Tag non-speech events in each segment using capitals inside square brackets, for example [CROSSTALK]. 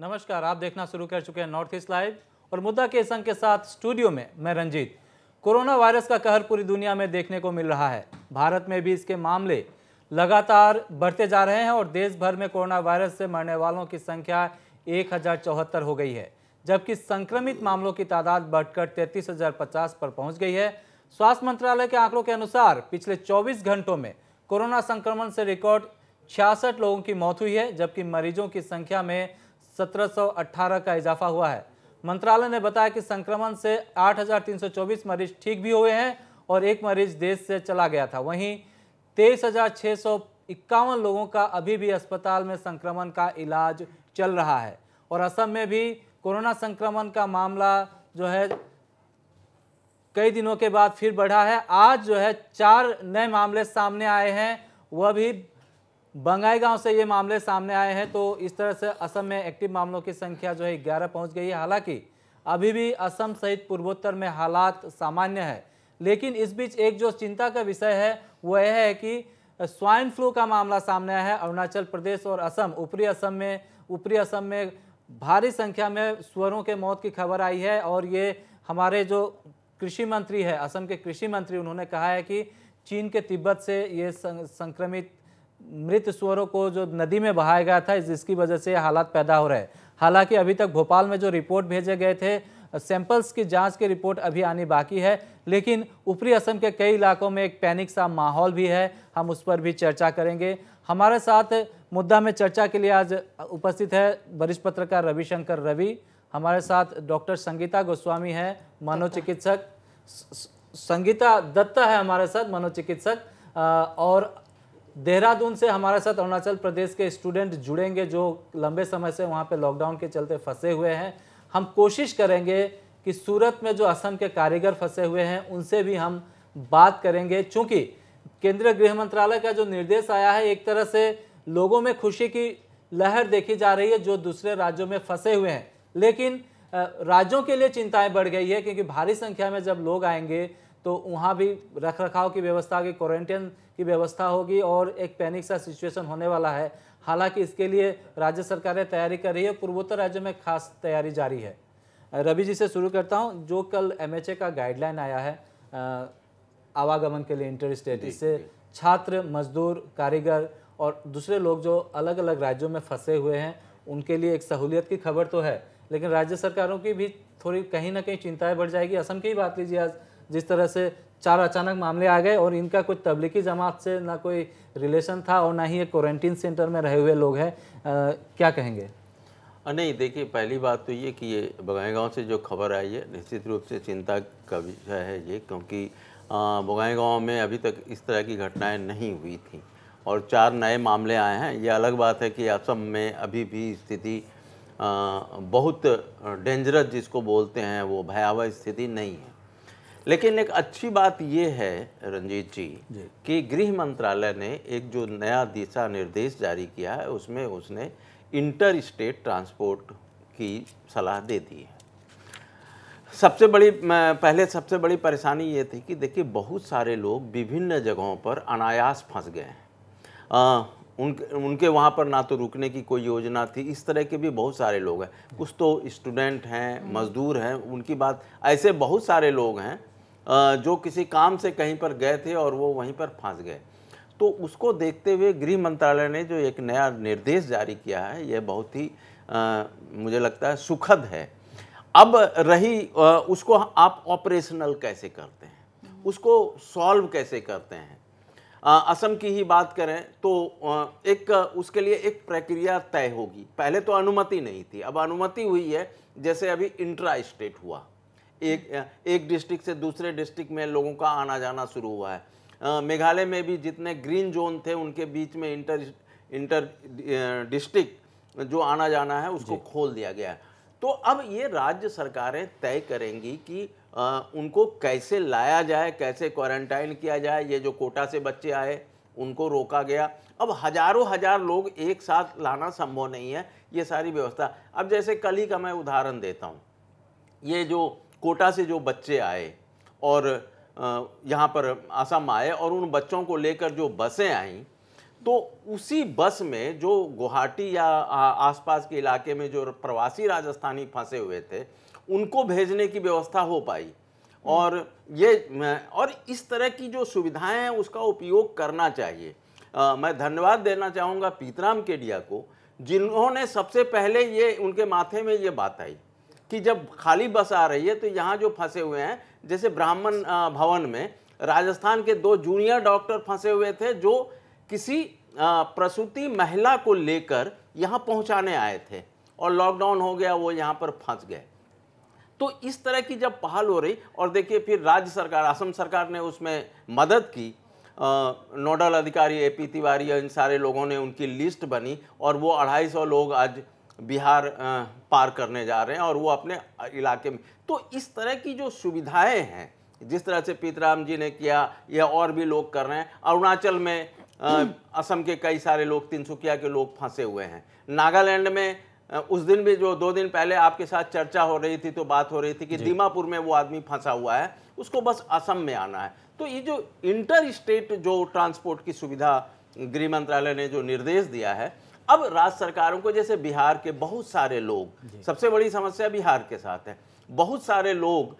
नमस्कार आप देखना शुरू कर चुके हैं नॉर्थ ईस्ट लाइव और मुद्दा के संघ के साथ स्टूडियो में मैं रंजीत कोरोना वायरस का कहर पूरी दुनिया में देखने को मिल रहा है भारत में भी इसके मामले लगातार बढ़ते जा रहे हैं और देश भर में कोरोना वायरस से मरने वालों की संख्या एक हो गई है जबकि संक्रमित मामलों की तादाद बढ़कर तैंतीस पर पहुंच गई है स्वास्थ्य मंत्रालय के आंकड़ों के अनुसार पिछले 24 घंटों में कोरोना संक्रमण से रिकॉर्ड छियासठ लोगों की मौत हुई है जबकि मरीजों की संख्या में 1718 का इजाफा हुआ है मंत्रालय ने बताया कि संक्रमण से 8,324 मरीज ठीक भी हुए हैं और एक मरीज देश से चला गया था वहीं तेईस इक्यावन लोगों का अभी भी अस्पताल में संक्रमण का इलाज चल रहा है और असम में भी कोरोना संक्रमण का मामला जो है कई दिनों के बाद फिर बढ़ा है आज जो है चार नए मामले सामने आए हैं वह भी बंगाई गांव से ये मामले सामने आए हैं तो इस तरह से असम में एक्टिव मामलों की संख्या जो है ग्यारह पहुंच गई है हालांकि अभी भी असम सहित पूर्वोत्तर में हालात सामान्य है लेकिन इस बीच एक जो चिंता का विषय है वह यह है कि स्वाइन फ्लू का मामला सामने आया है अरुणाचल प्रदेश और असम ऊपरी असम में ऊपरी असम में भारी संख्या में स्वरों के मौत की खबर आई है और ये हमारे जो कृषि मंत्री है असम के कृषि मंत्री उन्होंने कहा है कि चीन के तिब्बत से ये संक्रमित मृत सुअरों को जो नदी में बहाया गया था जिसकी वजह से हालात पैदा हो रहे हैं हालांकि अभी तक भोपाल में जो रिपोर्ट भेजे गए थे सैंपल्स की जांच की रिपोर्ट अभी आनी बाकी है लेकिन ऊपरी असम के कई इलाकों में एक पैनिक सा माहौल भी है हम उस पर भी चर्चा करेंगे हमारे साथ मुद्दा में चर्चा के लिए आज उपस्थित है वरिष्ठ पत्रकार रविशंकर रवि हमारे साथ डॉक्टर संगीता गोस्वामी है मनोचिकित्सक संगीता दत्ता है हमारे साथ मनोचिकित्सक और देहरादून से हमारे साथ अरुणाचल प्रदेश के स्टूडेंट जुड़ेंगे जो लंबे समय से वहाँ पे लॉकडाउन के चलते फंसे हुए हैं हम कोशिश करेंगे कि सूरत में जो असम के कारीगर फंसे हुए हैं उनसे भी हम बात करेंगे चूँकि केंद्रीय गृह मंत्रालय का जो निर्देश आया है एक तरह से लोगों में खुशी की लहर देखी जा रही है जो दूसरे राज्यों में फंसे हुए हैं लेकिन राज्यों के लिए चिंताएं बढ़ गई है क्योंकि भारी संख्या में जब लोग आएंगे तो वहाँ भी रख रखाव की व्यवस्था की क्वारंटाइन की व्यवस्था होगी और एक पैनिक सा सिचुएशन होने वाला है हालांकि इसके लिए राज्य सरकारें तैयारी कर रही है पूर्वोत्तर राज्यों में खास तैयारी जारी है रवि जी से शुरू करता हूँ जो कल एम का गाइडलाइन आया है आवागमन के लिए इंटर स्टेट इससे छात्र मजदूर कारीगर और दूसरे लोग जो अलग अलग राज्यों में फंसे हुए हैं उनके लिए एक सहूलियत की खबर तो है लेकिन राज्य सरकारों की भी थोड़ी कहीं ना कहीं चिंताएं बढ़ जाएगी असम की ही बात लीजिए आज जिस तरह से चार अचानक मामले आ गए और इनका कुछ तबलीगी जमात से ना कोई रिलेशन था और ना ही ये क्वारंटीन सेंटर में रहे हुए लोग हैं क्या कहेंगे नहीं देखिए पहली बात तो ये कि ये बगाई से जो खबर आई है निश्चित रूप से चिंता का विषय है ये क्योंकि गाँव में अभी तक इस तरह की घटनाएं नहीं हुई थी और चार नए मामले आए हैं ये अलग बात है कि असम में अभी भी स्थिति बहुत डेंजरस जिसको बोलते हैं वो भयावह स्थिति नहीं है लेकिन एक अच्छी बात ये है रंजीत जी, जी कि गृह मंत्रालय ने एक जो नया दिशा निर्देश जारी किया है उसमें उसने इंटर स्टेट ट्रांसपोर्ट की सलाह दे दी है सबसे बड़ी पहले सबसे बड़ी परेशानी ये थी कि देखिए बहुत सारे लोग विभिन्न जगहों पर अनायास फंस गए हैं उन उनके वहाँ पर ना तो रुकने की कोई योजना थी इस तरह के भी बहुत सारे लोग हैं कुछ तो स्टूडेंट हैं हम्म। मजदूर हैं उनकी बात ऐसे बहुत सारे लोग हैं जो किसी काम से कहीं पर गए थे और वो वहीं पर फंस गए तो उसको देखते हुए गृह मंत्रालय ने जो एक नया निर्देश जारी किया है यह बहुत ही आ, मुझे लगता है सुखद है अब रही आ, उसको आप ऑपरेशनल कैसे करते हैं उसको सॉल्व कैसे करते हैं आ, असम की ही बात करें तो आ, एक उसके लिए एक प्रक्रिया तय होगी पहले तो अनुमति नहीं थी अब अनुमति हुई है जैसे अभी इंट्रा स्टेट हुआ एक एक डिस्ट्रिक्ट से दूसरे डिस्ट्रिक्ट में लोगों का आना जाना शुरू हुआ है मेघालय में भी जितने ग्रीन जोन थे उनके बीच में इंटर इंटर डिस्ट्रिक्ट जो आना जाना है उसको खोल दिया गया है तो अब ये राज्य सरकारें तय करेंगी कि आ, उनको कैसे लाया जाए कैसे क्वारंटाइन किया जाए ये जो कोटा से बच्चे आए उनको रोका गया अब हजारों हजार लोग एक साथ लाना संभव नहीं है ये सारी व्यवस्था अब जैसे कल ही का मैं उदाहरण देता हूँ ये जो कोटा से जो बच्चे आए और यहाँ पर असम आए और उन बच्चों को लेकर जो बसें आईं तो उसी बस में जो गुवाहाटी या आसपास के इलाके में जो प्रवासी राजस्थानी फंसे हुए थे उनको भेजने की व्यवस्था हो पाई और ये और इस तरह की जो सुविधाएं हैं उसका उपयोग करना चाहिए आ, मैं धन्यवाद देना चाहूँगा पीतराम केडिया को जिन्होंने सबसे पहले ये उनके माथे में ये बात आई कि जब खाली बस आ रही है तो यहाँ जो फंसे हुए हैं जैसे ब्राह्मण भवन में राजस्थान के दो जूनियर डॉक्टर फंसे हुए थे जो किसी प्रसूति महिला को लेकर यहाँ पहुँचाने आए थे और लॉकडाउन हो गया वो यहाँ पर फंस गए तो इस तरह की जब पहल हो रही और देखिए फिर राज्य सरकार असम सरकार ने उसमें मदद की नोडल अधिकारी ए पी तिवारी इन सारे लोगों ने उनकी लिस्ट बनी और वो अढ़ाई सौ लोग आज बिहार पार करने जा रहे हैं और वो अपने इलाके में तो इस तरह की जो सुविधाएं हैं जिस तरह से पीतराम जी ने किया या और भी लोग कर रहे हैं अरुणाचल में असम के कई सारे लोग तिनसुकिया के लोग फंसे हुए हैं नागालैंड में उस दिन भी जो दो दिन पहले आपके साथ चर्चा हो रही थी तो बात हो रही थी कि दीमापुर में वो आदमी फंसा हुआ है उसको बस असम में आना है तो ये जो इंटर स्टेट जो ट्रांसपोर्ट की सुविधा गृह मंत्रालय ने जो निर्देश दिया है अब राज्य सरकारों को जैसे बिहार के बहुत सारे लोग सबसे बड़ी समस्या बिहार के साथ है बहुत सारे लोग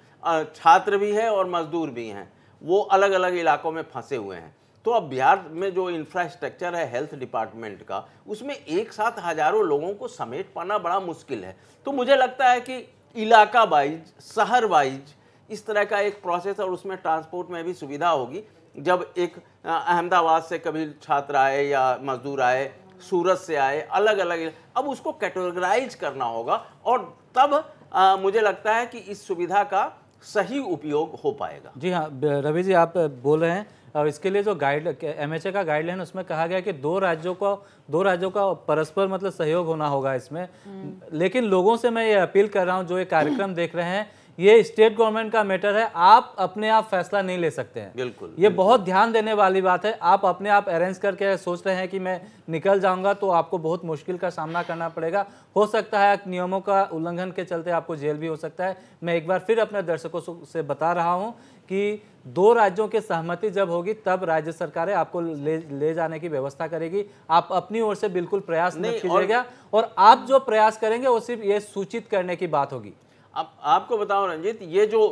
छात्र भी हैं और मजदूर भी हैं वो अलग अलग इलाकों में फंसे हुए हैं तो अब बिहार में जो इंफ्रास्ट्रक्चर है हेल्थ डिपार्टमेंट का उसमें एक साथ हज़ारों लोगों को समेट पाना बड़ा मुश्किल है तो मुझे लगता है कि इलाका वाइज शहर वाइज इस तरह का एक प्रोसेस और उसमें ट्रांसपोर्ट में भी सुविधा होगी जब एक अहमदाबाद से कभी छात्र आए या मजदूर आए सूरत से आए अलग अलग अब उसको कैटेगराइज करना होगा और तब आ, मुझे लगता है कि इस सुविधा का सही उपयोग हो पाएगा जी हाँ रवि जी आप बोल रहे हैं और इसके लिए जो गाइड एम का गाइडलाइन उसमें कहा गया कि दो राज्यों का दो राज्यों का परस्पर मतलब सहयोग होना होगा इसमें हम्म। लेकिन लोगों से मैं ये अपील कर रहा हूँ जो ये कार्यक्रम देख रहे हैं ये स्टेट गवर्नमेंट का मैटर है आप अपने आप फैसला नहीं ले सकते हैं बिल्कुल ये बिल्कुल। बहुत ध्यान देने वाली बात है आप अपने आप अरेंज करके सोच रहे हैं कि मैं निकल जाऊंगा तो आपको बहुत मुश्किल का सामना करना पड़ेगा हो सकता है नियमों का उल्लंघन के चलते आपको जेल भी हो सकता है मैं एक बार फिर अपने दर्शकों से बता रहा हूँ कि दो राज्यों की सहमति जब होगी तब राज्य सरकारें आपको ले ले जाने की व्यवस्था करेगी आप अपनी ओर से बिल्कुल प्रयास नहीं कीजिएगा और, और आप जो प्रयास करेंगे वो सिर्फ ये सूचित करने की बात होगी अब आपको बताओ रंजीत ये जो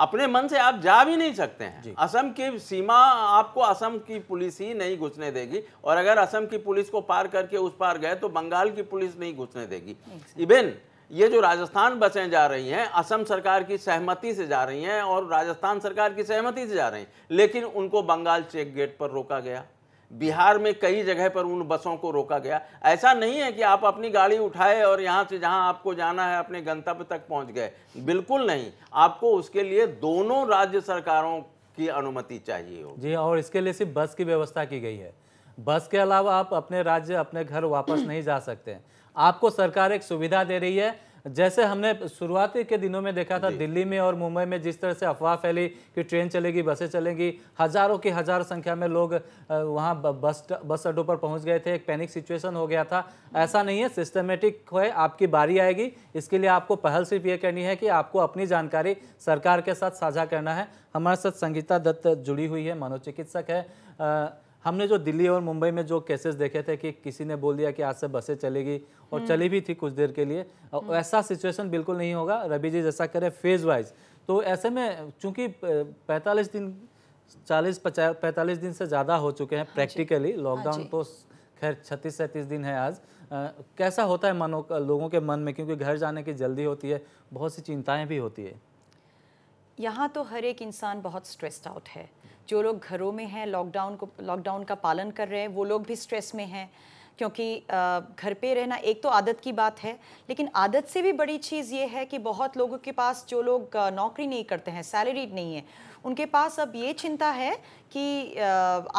अपने मन से आप जा भी नहीं सकते हैं असम की सीमा आपको असम की पुलिस ही नहीं घुसने देगी और अगर असम की पुलिस को पार करके उस पार गए तो बंगाल की पुलिस नहीं घुसने देगी इवेन ये जो राजस्थान बसें जा रही हैं असम सरकार की सहमति से जा रही हैं और राजस्थान सरकार की सहमति से जा रही हैं लेकिन उनको बंगाल चेक गेट पर रोका गया बिहार में कई जगह पर उन बसों को रोका गया ऐसा नहीं है कि आप अपनी गाड़ी उठाए और यहाँ से जहाँ आपको जाना है अपने गंतव्य तक पहुँच गए बिल्कुल नहीं आपको उसके लिए दोनों राज्य सरकारों की अनुमति चाहिए हो जी और इसके लिए सिर्फ बस की व्यवस्था की गई है बस के अलावा आप अपने राज्य अपने घर वापस [CLEARS THROAT] नहीं जा सकते आपको सरकार एक सुविधा दे रही है जैसे हमने शुरुआती के दिनों में देखा था दिल्ली में और मुंबई में जिस तरह से अफवाह फैली कि ट्रेन चलेगी बसें चलेंगी हज़ारों की हज़ार संख्या में लोग वहाँ बस बस अड्डों पर पहुँच गए थे एक पैनिक सिचुएशन हो गया था ऐसा नहीं है सिस्टमेटिक है आपकी बारी आएगी इसके लिए आपको पहल सिर्फ ये करनी है कि आपको अपनी जानकारी सरकार के साथ साझा करना है हमारे साथ संगीता दत्त जुड़ी हुई है मनोचिकित्सक है हमने जो दिल्ली और मुंबई में जो केसेस देखे थे कि किसी ने बोल दिया कि आज से बसें चलेगी और हम्म। चली भी थी कुछ देर के लिए हम्म। ऐसा सिचुएशन बिल्कुल नहीं होगा रवि जी जैसा करें फेज वाइज तो ऐसे में चूंकि पैंतालीस दिन चालीस पचास पैंतालीस दिन से ज़्यादा हो चुके हैं प्रैक्टिकली हाँ लॉकडाउन हाँ तो खैर छत्तीस सैंतीस दिन है आज आ, कैसा होता है मनो लोगों के मन में क्योंकि घर जाने की जल्दी होती है बहुत सी चिंताएं भी होती है यहाँ तो हर एक इंसान बहुत स्ट्रेस्ड आउट है जो लोग घरों में हैं लॉकडाउन को लॉकडाउन का पालन कर रहे हैं वो लोग भी स्ट्रेस में हैं क्योंकि घर पे रहना एक तो आदत की बात है लेकिन आदत से भी बड़ी चीज़ ये है कि बहुत लोगों के पास जो लोग नौकरी नहीं करते हैं सैलरीड नहीं है उनके पास अब ये चिंता है कि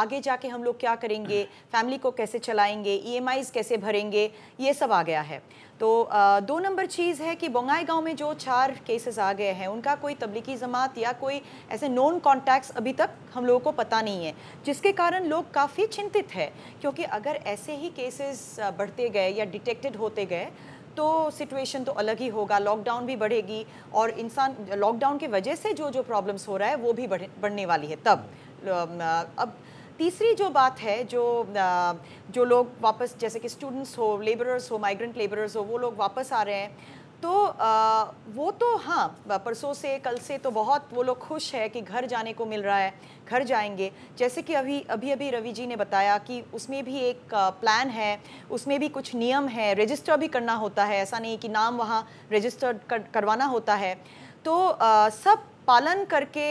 आगे जाके हम लोग क्या करेंगे फैमिली [CLEARS THROAT] को कैसे चलाएंगे ई e कैसे भरेंगे ये सब आ गया है तो आ, दो नंबर चीज़ है कि बोंगाई गांव में जो चार केसेस आ गए हैं उनका कोई तबलीगी जमात या कोई ऐसे नॉन कॉन्टैक्ट्स अभी तक हम लोगों को पता नहीं है जिसके कारण लोग काफ़ी चिंतित हैं क्योंकि अगर ऐसे ही केसेस बढ़ते गए या डिटेक्टेड होते गए तो सिचुएशन तो अलग ही होगा लॉकडाउन भी बढ़ेगी और इंसान लॉकडाउन की वजह से जो जो प्रॉब्लम्स हो रहा है वो भी बढ़ने वाली है तब अब तीसरी जो बात है जो जो लोग वापस जैसे कि स्टूडेंट्स हो लेबरर्स हो माइग्रेंट लेबरर्स हो वो लोग वापस आ रहे हैं तो वो तो हाँ परसों से कल से तो बहुत वो लोग खुश है कि घर जाने को मिल रहा है घर जाएंगे जैसे कि अभी अभी अभी रवि जी ने बताया कि उसमें भी एक प्लान है उसमें भी कुछ नियम है रजिस्टर भी करना होता है ऐसा नहीं कि नाम वहाँ रजिस्टर कर, करवाना होता है तो आ, सब पालन करके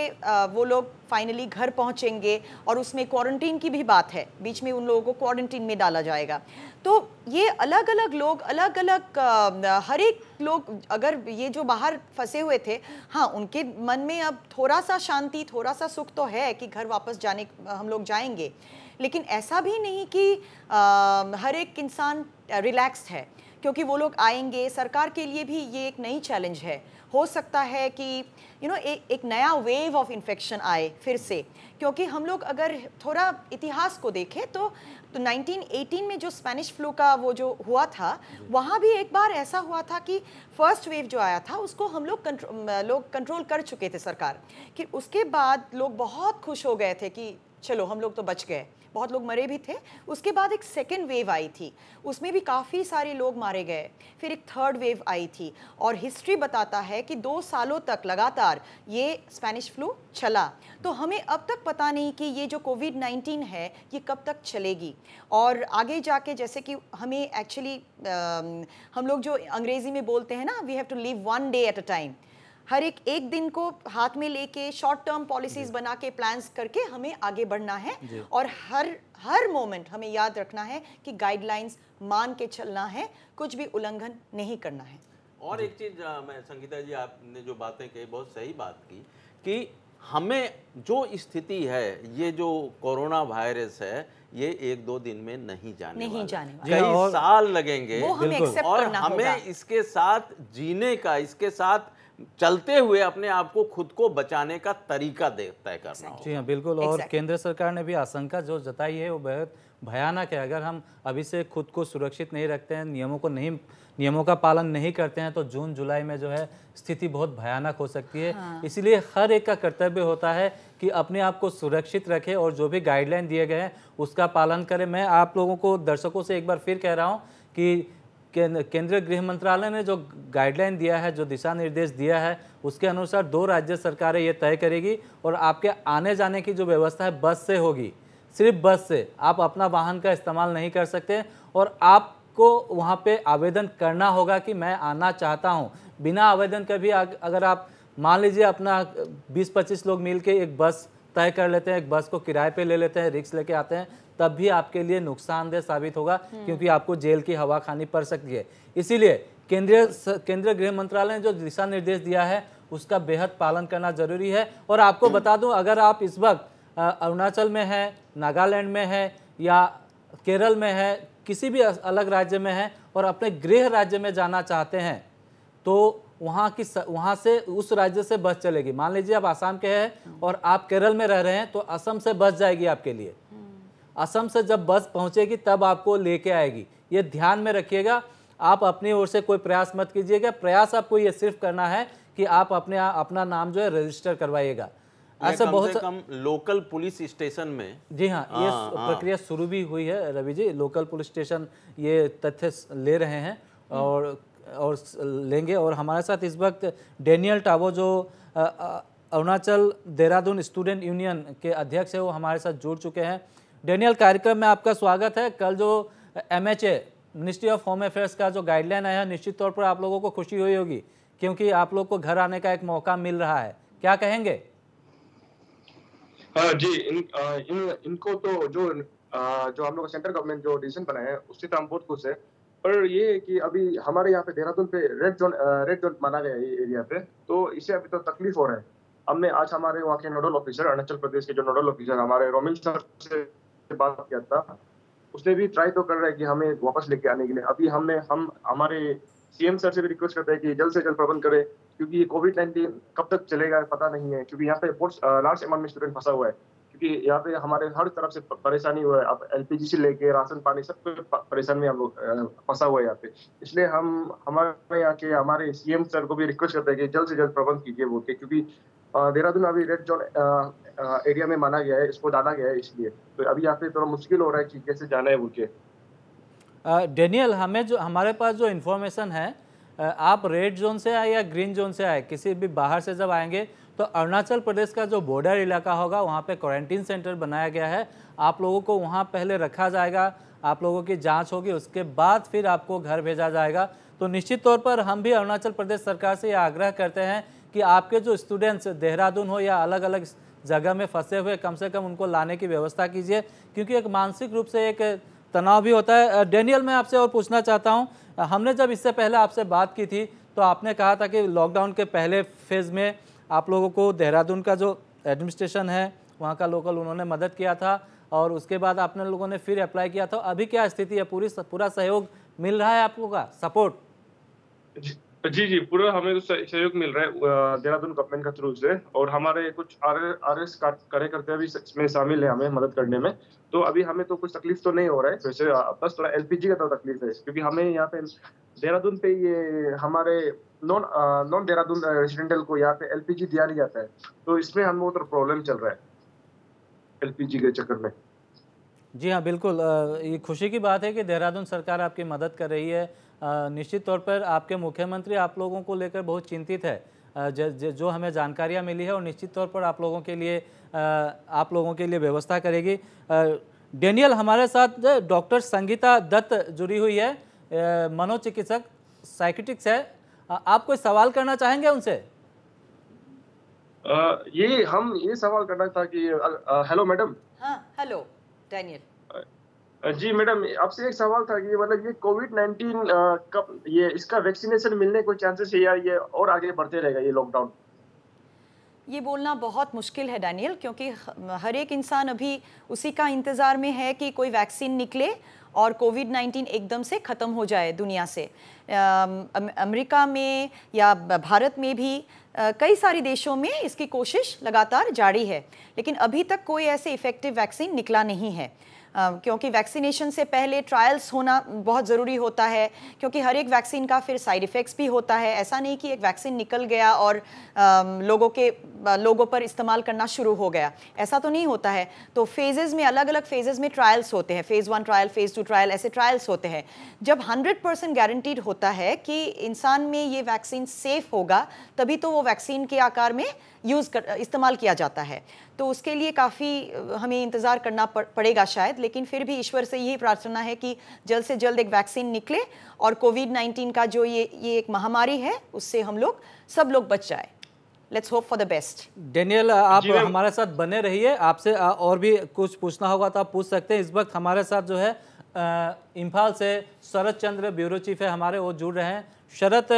वो लोग फाइनली घर पहुंचेंगे और उसमें क्वारंटीन की भी बात है बीच में उन लोगों को क्वारंटीन में डाला जाएगा तो ये अलग अलग लोग अलग अलग हर एक लोग अगर ये जो बाहर फंसे हुए थे हाँ उनके मन में अब थोड़ा सा शांति थोड़ा सा सुख तो है कि घर वापस जाने हम लोग जाएंगे लेकिन ऐसा भी नहीं कि आ, हर एक इंसान रिलैक्सड है क्योंकि वो लोग आएंगे सरकार के लिए भी ये एक नई चैलेंज है हो सकता है कि यू नो एक नया वेव ऑफ इन्फेक्शन आए फिर से क्योंकि हम लोग अगर थोड़ा इतिहास को देखें तो, तो 1918 में जो स्पेनिश फ्लू का वो जो हुआ था वहाँ भी एक बार ऐसा हुआ था कि फर्स्ट वेव जो आया था उसको हम लोग कंट्रो, लोग कंट्रोल कर चुके थे सरकार कि उसके बाद लोग बहुत खुश हो गए थे कि चलो हम लोग तो बच गए बहुत लोग मरे भी थे उसके बाद एक सेकेंड वेव आई थी उसमें भी काफ़ी सारे लोग मारे गए फिर एक थर्ड वेव आई थी और हिस्ट्री बताता है कि दो सालों तक लगातार ये स्पेनिश फ्लू चला तो हमें अब तक पता नहीं कि ये जो कोविड नाइन्टीन है ये कब तक चलेगी और आगे जाके जैसे कि हमें एक्चुअली हम लोग जो अंग्रेज़ी में बोलते हैं ना we have to live one day at a time हर एक एक दिन को हाथ में लेके शॉर्ट टर्म पॉलिसीज बना के प्लान्स करके हमें आगे बढ़ना है और हर हर मोमेंट हमें याद रखना है कि गाइडलाइंस मान के चलना है कुछ भी उल्लंघन नहीं करना है और एक चीज़ मैं संगीता जी आपने जो बातें कही बहुत सही बात की कि हमें जो स्थिति है ये जो कोरोना वायरस है ये एक दो दिन में नहीं जाने नहीं जाने कई साल लगेंगे हमें और हमें इसके साथ जीने का इसके साथ चलते हुए अपने आप को खुद को बचाने का तरीका दे तय करना जी हाँ बिल्कुल और केंद्र सरकार ने भी आशंका जो जताई है वो बेहद भयानक है अगर हम अभी से खुद को सुरक्षित नहीं रखते हैं नियमों को नहीं नियमों का पालन नहीं करते हैं तो जून जुलाई में जो है स्थिति बहुत भयानक हो सकती है हाँ। इसीलिए हर एक का कर्तव्य होता है कि अपने आप को सुरक्षित रखें और जो भी गाइडलाइन दिए गए हैं उसका पालन करें मैं आप लोगों को दर्शकों से एक बार फिर कह रहा हूँ कि केंद्रीय गृह मंत्रालय ने जो गाइडलाइन दिया है जो दिशा निर्देश दिया है उसके अनुसार दो राज्य सरकारें ये तय करेगी और आपके आने जाने की जो व्यवस्था है बस से होगी सिर्फ बस से आप अपना वाहन का इस्तेमाल नहीं कर सकते और आपको वहाँ पे आवेदन करना होगा कि मैं आना चाहता हूँ बिना आवेदन के भी अगर आप मान लीजिए अपना बीस पच्चीस लोग मिल एक बस तय कर लेते हैं एक बस को किराए पर ले लेते हैं रिक्स लेके आते हैं तब भी आपके लिए नुकसानदेह साबित होगा हम्म। क्योंकि आपको जेल की हवा खानी पड़ सकती है इसीलिए केंद्रीय केंद्रीय गृह मंत्रालय ने जो दिशा निर्देश दिया है उसका बेहद पालन करना जरूरी है और आपको बता दूं अगर आप इस वक्त अरुणाचल में हैं नागालैंड में हैं या केरल में हैं किसी भी अलग राज्य में हैं और अपने गृह राज्य में जाना चाहते हैं तो वहाँ की वहाँ से उस राज्य से बस चलेगी मान लीजिए आप आसाम के हैं और आप केरल में रह रहे हैं तो असम से बस जाएगी आपके लिए असम से जब बस पहुंचेगी तब आपको लेके आएगी ये ध्यान में रखिएगा आप अपनी ओर से कोई प्रयास मत कीजिएगा प्रयास आपको ये सिर्फ करना है कि आप अपने अपना नाम जो है रजिस्टर करवाइएगा ऐसा बहुत से कम लोकल पुलिस स्टेशन में जी हाँ ये हाँ, हाँ। प्रक्रिया शुरू भी हुई है Ravi ji local police station ये तथ्य ले रहे हैं और और लेंगे और हमारे साथ इस वक्त डेनियल टावो जो अरुणाचल देहरादून स्टूडेंट यूनियन के अध्यक्ष है वो हमारे साथ जुड़ चुके हैं डेनियल कार्यक्रम में आपका स्वागत है कल जो M H ministry of home affairs का जो गाइडलाइन आया निश्चित तौर पर आप लोगों को खुशी हुई होगी क्योंकि आप लोग को घर आने का एक मौका मिल रहा है क्या कहेंगे आ, हाँ जी इन, आ, इन इनको तो जो आ, जो हम लोग सेंट्रल गवर्नमेंट जो डिसीजन बनाए हैं उससे तो हम बहुत खुश है पर ये कि अभी हमारे यहाँ पे देहरादून पे रेड जोन रेड जोन माना गया है ये एरिया पे तो इसे अभी तो तकलीफ हो रहा है हमने आज हमारे वहाँ के नोडल ऑफिसर अरुणाचल प्रदेश के जो नोडल ऑफिसर हमारे रोमिल सर से से बात किया था उसने भी ट्राई तो कर रहा है कि हमें वापस लेके आने के लिए अभी हमने हम हमारे सीएम सर से भी रिक्वेस्ट करते हैं कि जल्द से जल्द प्रबंध करें क्योंकि ये कोविड नाइन्टीन कब तक चलेगा पता नहीं है क्योंकि यहाँ पे बहुत लार्ज अमाउंट में स्टूडेंट फंसा हुआ है क्योंकि यहाँ पे हमारे हर तरफ से परेशानी हुआ है अब एलपीजी से लेके राशन पानी सब परेशान में हम लोग फंसा हुआ है यहाँ पे इसलिए हम हमारे यहाँ के हमारे सीएम सर को भी रिक्वेस्ट करते हैं कि जल्द से जल्द प्रबंध कीजिए बोल के क्योंकि देहरादून अभी रेड जोन एरिया में माना गया है इसको डाला गया है इसलिए तो अभी यहाँ पे थोड़ा मुश्किल हो रहा है कि कैसे जाना है मुझे डेनियल हमें जो हमारे पास जो इन्फॉर्मेशन है आप रेड जोन से आए या ग्रीन जोन से आए किसी भी बाहर से जब आएंगे तो अरुणाचल प्रदेश का जो बॉर्डर इलाका होगा वहाँ पे क्वारंटीन सेंटर बनाया गया है आप लोगों को वहाँ पहले रखा जाएगा आप लोगों की जांच होगी उसके बाद फिर आपको घर भेजा जाएगा तो निश्चित तौर पर हम भी अरुणाचल प्रदेश सरकार से ये आग्रह करते हैं कि आपके जो स्टूडेंट्स देहरादून हो या अलग अलग जगह में फंसे हुए कम से कम उनको लाने की व्यवस्था कीजिए क्योंकि एक मानसिक रूप से एक तनाव भी होता है डेनियल मैं आपसे और पूछना चाहता हूँ हमने जब इससे पहले आपसे बात की थी तो आपने कहा था कि लॉकडाउन के पहले फेज़ में आप लोगों को देहरादून का जो एडमिनिस्ट्रेशन है वहाँ का लोकल उन्होंने मदद किया था और उसके बाद आपने लोगों ने फिर अप्लाई किया था अभी क्या स्थिति है पूरी पूरा सहयोग मिल रहा है आपको का सपोर्ट जी जी पूरा हमें तो सहयोग मिल रहा है देहरादून गवर्नमेंट के थ्रू से और हमारे कुछ आर आर एस कार्यकर्ता भी इसमें शामिल है हमें मदद करने में तो अभी हमें तो कुछ तकलीफ तो नहीं हो रहा है वैसे बस थोड़ा एल का तो तकलीफ है क्योंकि हमें यहाँ पे देहरादून पे ये हमारे नॉन नॉन देहरादून रेसिडेंटल को यहाँ पे एल दिया नहीं जाता है तो इसमें हम तो प्रॉब्लम चल रहा है एल के चक्कर में जी हाँ बिल्कुल ये खुशी की बात है कि देहरादून सरकार आपकी मदद कर रही है निश्चित तौर पर आपके मुख्यमंत्री आप लोगों को लेकर बहुत चिंतित है जो हमें जानकारियाँ मिली है और निश्चित तौर पर आप लोगों के लिए आप लोगों के लिए व्यवस्था करेगी डेनियल हमारे साथ डॉक्टर संगीता दत्त जुड़ी हुई है मनोचिकित्सक साइकिटिक्स है आप कोई सवाल करना चाहेंगे उनसे आ, ये हम ये सवाल करना था कि हेलो मैडम हाँ हेलो डेनियल जी मैडम आपसे एक सवाल था कि मतलब ये कोविड नाइन्टीन कब ये इसका वैक्सीनेशन मिलने को चांसेस है या ये और आगे बढ़ते रहेगा ये लॉकडाउन ये बोलना बहुत मुश्किल है डैनियल क्योंकि हर एक इंसान अभी उसी का इंतज़ार में है कि कोई वैक्सीन निकले और कोविड 19 एकदम से ख़त्म हो जाए दुनिया से अमेरिका में या भारत में भी कई सारे देशों में इसकी कोशिश लगातार जारी है लेकिन अभी तक कोई ऐसे इफ़ेक्टिव वैक्सीन निकला नहीं है क्योंकि वैक्सीनेशन से पहले ट्रायल्स होना बहुत ज़रूरी होता है क्योंकि हर एक वैक्सीन का फिर साइड इफ़ेक्ट्स भी होता है ऐसा नहीं कि एक वैक्सीन निकल गया और लोगों के लोगों पर इस्तेमाल करना शुरू हो गया ऐसा तो नहीं होता है तो फेजेज़ में अलग अलग फेजेज़ में ट्रायल्स होते हैं phase one trial phase two trial ऐसे ट्रायल्स होते हैं जब हंड्रेड परसेंट गारंटीड होता है कि इंसान में ये वैक्सीन सेफ़ होगा तभी तो वो वैक्सीन के आकार में यूज़ कर इस्तेमाल किया जाता है तो उसके लिए काफ़ी हमें इंतज़ार करना पड़ेगा शायद लेकिन फिर भी ईश्वर से यही प्रार्थना है कि जल्द से जल्द एक वैक्सीन निकले और कोविड नाइन्टीन का जो ये ये एक महामारी है उससे हम लोग सब लोग बच जाए let's hope for the best Daniel आप हमारे साथ बने रहिए आपसे और भी कुछ पूछना होगा तो आप पूछ सकते हैं इस वक्त हमारे साथ जो है इम्फाल से शरद चंद्र ब्यूरो चीफ है हमारे वो जुड़ रहे हैं शरद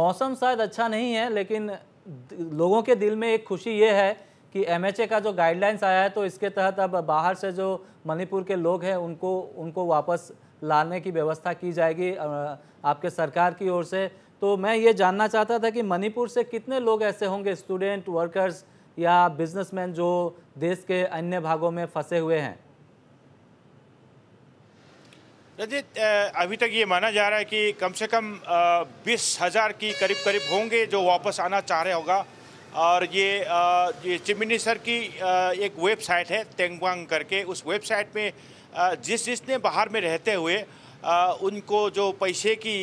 मौसम शायद अच्छा नहीं है लेकिन लोगों के दिल में एक खुशी ये है कि एम का जो गाइडलाइंस आया है तो इसके तहत अब बाहर से जो मणिपुर के लोग हैं उनको उनको वापस लाने की व्यवस्था की जाएगी आपके सरकार की ओर से तो मैं ये जानना चाहता था कि मणिपुर से कितने लोग ऐसे होंगे स्टूडेंट वर्कर्स या बिजनेसमैन जो देश के अन्य भागों में फंसे हुए हैं रजित अभी तक ये माना जा रहा है कि कम से कम बीस हज़ार की करीब करीब होंगे जो वापस आना चाह रहे होगा और ये ये चिमिनी सर की एक वेबसाइट है तेंगवांग करके उस वेबसाइट में जिस जिसने बाहर में रहते हुए उनको जो पैसे की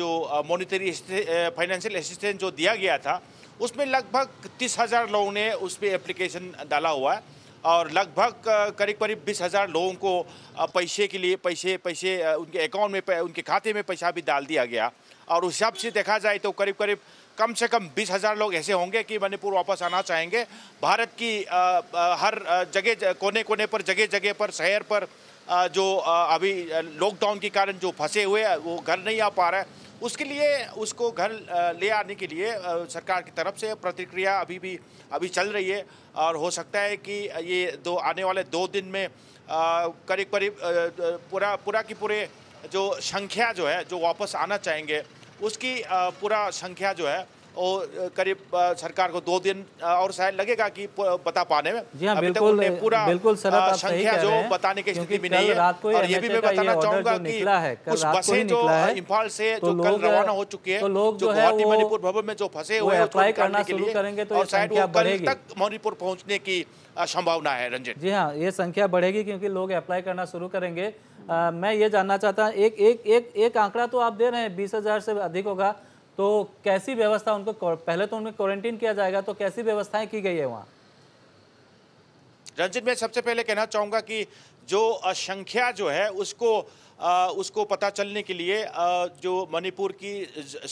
जो मोनिटरी फाइनेंशियल असिस्टेंस जो दिया गया था उसमें लगभग तीस हज़ार लोगों ने उस पर एप्लीकेशन डाला हुआ है और लगभग करीब करीब बीस हज़ार लोगों को पैसे के लिए पैसे पैसे उनके अकाउंट में उनके खाते में पैसा भी डाल दिया गया और उस हिसाब से देखा जाए तो करीब करीब कम से कम बीस हज़ार लोग ऐसे होंगे कि मणिपुर वापस आना चाहेंगे भारत की हर जगह कोने कोने पर जगह जगह पर शहर पर जो अभी लॉकडाउन के कारण जो फंसे हुए वो घर नहीं आ पा रहे उसके लिए उसको घर ले आने के लिए सरकार की तरफ से प्रतिक्रिया अभी भी अभी चल रही है और हो सकता है कि ये दो आने वाले दो दिन में करीब करीब पूरा पूरा की पूरे जो संख्या जो है जो वापस आना चाहेंगे उसकी पूरा संख्या जो है और करीब सरकार को दो दिन और शायद लगेगा कि बता पाने में जी हाँ, बिल्कुल पूरा बिल्कुल संख्या जो बताने की स्थिति में नहीं है और ये भी मैं बताना चाहूंगा कि कुछ बसें जो इम्फाल से तो जो कल रवाना हो चुकी है तो जो गुवाहाटी मणिपुर भवन में जो फंसे हुए हैं करना शुरू करेंगे तो और शायद वो कल तक मणिपुर पहुंचने की संभावना है रंजन जी हाँ ये संख्या बढ़ेगी क्योंकि लोग अप्लाई करना शुरू करेंगे आ, मैं ये जानना चाहता हूँ एक एक एक एक आंकड़ा तो आप दे रहे हैं बीस हजार से अधिक होगा तो कैसी व्यवस्था उनको पहले तो उन्हें क्वारंटीन किया जाएगा तो कैसी व्यवस्थाएं की गई है वहाँ रंजित मैं सबसे पहले कहना चाहूँगा कि जो संख्या जो है उसको आ, उसको पता चलने के लिए आ, जो मणिपुर की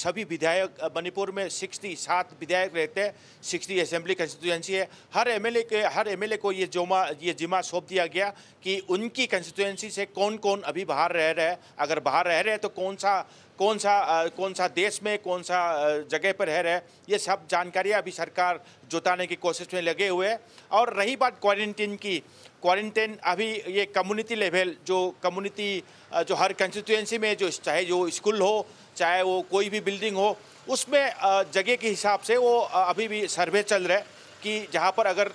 सभी विधायक मणिपुर में सिक्सटी सात विधायक रहते हैं सिक्सटी असेंबली कंस्टिट्यूएंसी है हर एमएलए के हर एमएलए को ये जोमा ये जिम्मा सौंप दिया गया कि उनकी कंस्टिट्यूएंसी से कौन कौन अभी बाहर रह रहे हैं अगर बाहर रह रहे हैं तो कौन सा कौन सा कौन सा देश में कौन सा जगह पर रह रहे ये सब जानकारियाँ अभी सरकार जुटाने की कोशिश में लगे हुए हैं और रही बात क्वारंटीन की क्वारंटीन अभी ये कम्युनिटी लेवल जो कम्युनिटी जो हर कंस्टिट्यूएंसी में जो चाहे जो स्कूल हो चाहे वो कोई भी बिल्डिंग हो उसमें जगह के हिसाब से वो अभी भी सर्वे चल रहे कि जहाँ पर अगर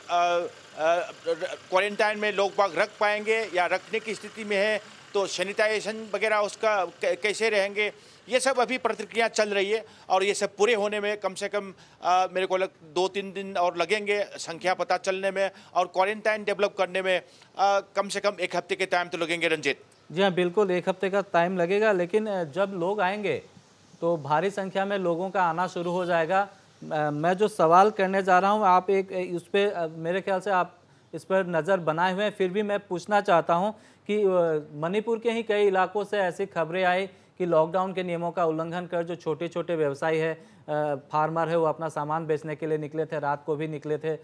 क्वारंटाइन में लोग बाग रख पाएंगे या रखने की स्थिति में है तो सैनिटाइजेशन वगैरह उसका कैसे रहेंगे ये सब अभी प्रतिक्रिया चल रही है और ये सब पूरे होने में कम से कम आ, मेरे को लग दो तीन दिन और लगेंगे संख्या पता चलने में और क्वारंटाइन डेवलप करने में आ, कम से कम एक हफ्ते के टाइम तो लगेंगे रंजित जी हाँ बिल्कुल एक हफ्ते का टाइम लगेगा लेकिन जब लोग आएंगे तो भारी संख्या में लोगों का आना शुरू हो जाएगा मैं जो सवाल करने जा रहा हूँ आप एक उस पर मेरे ख्याल से आप इस पर नज़र बनाए हुए हैं फिर भी मैं पूछना चाहता हूँ कि मणिपुर के ही कई इलाकों से ऐसी खबरें आई कि लॉकडाउन के नियमों का उल्लंघन कर जो छोटे छोटे व्यवसायी है फार्मर है वो अपना सामान बेचने के लिए निकले थे रात को भी निकले थे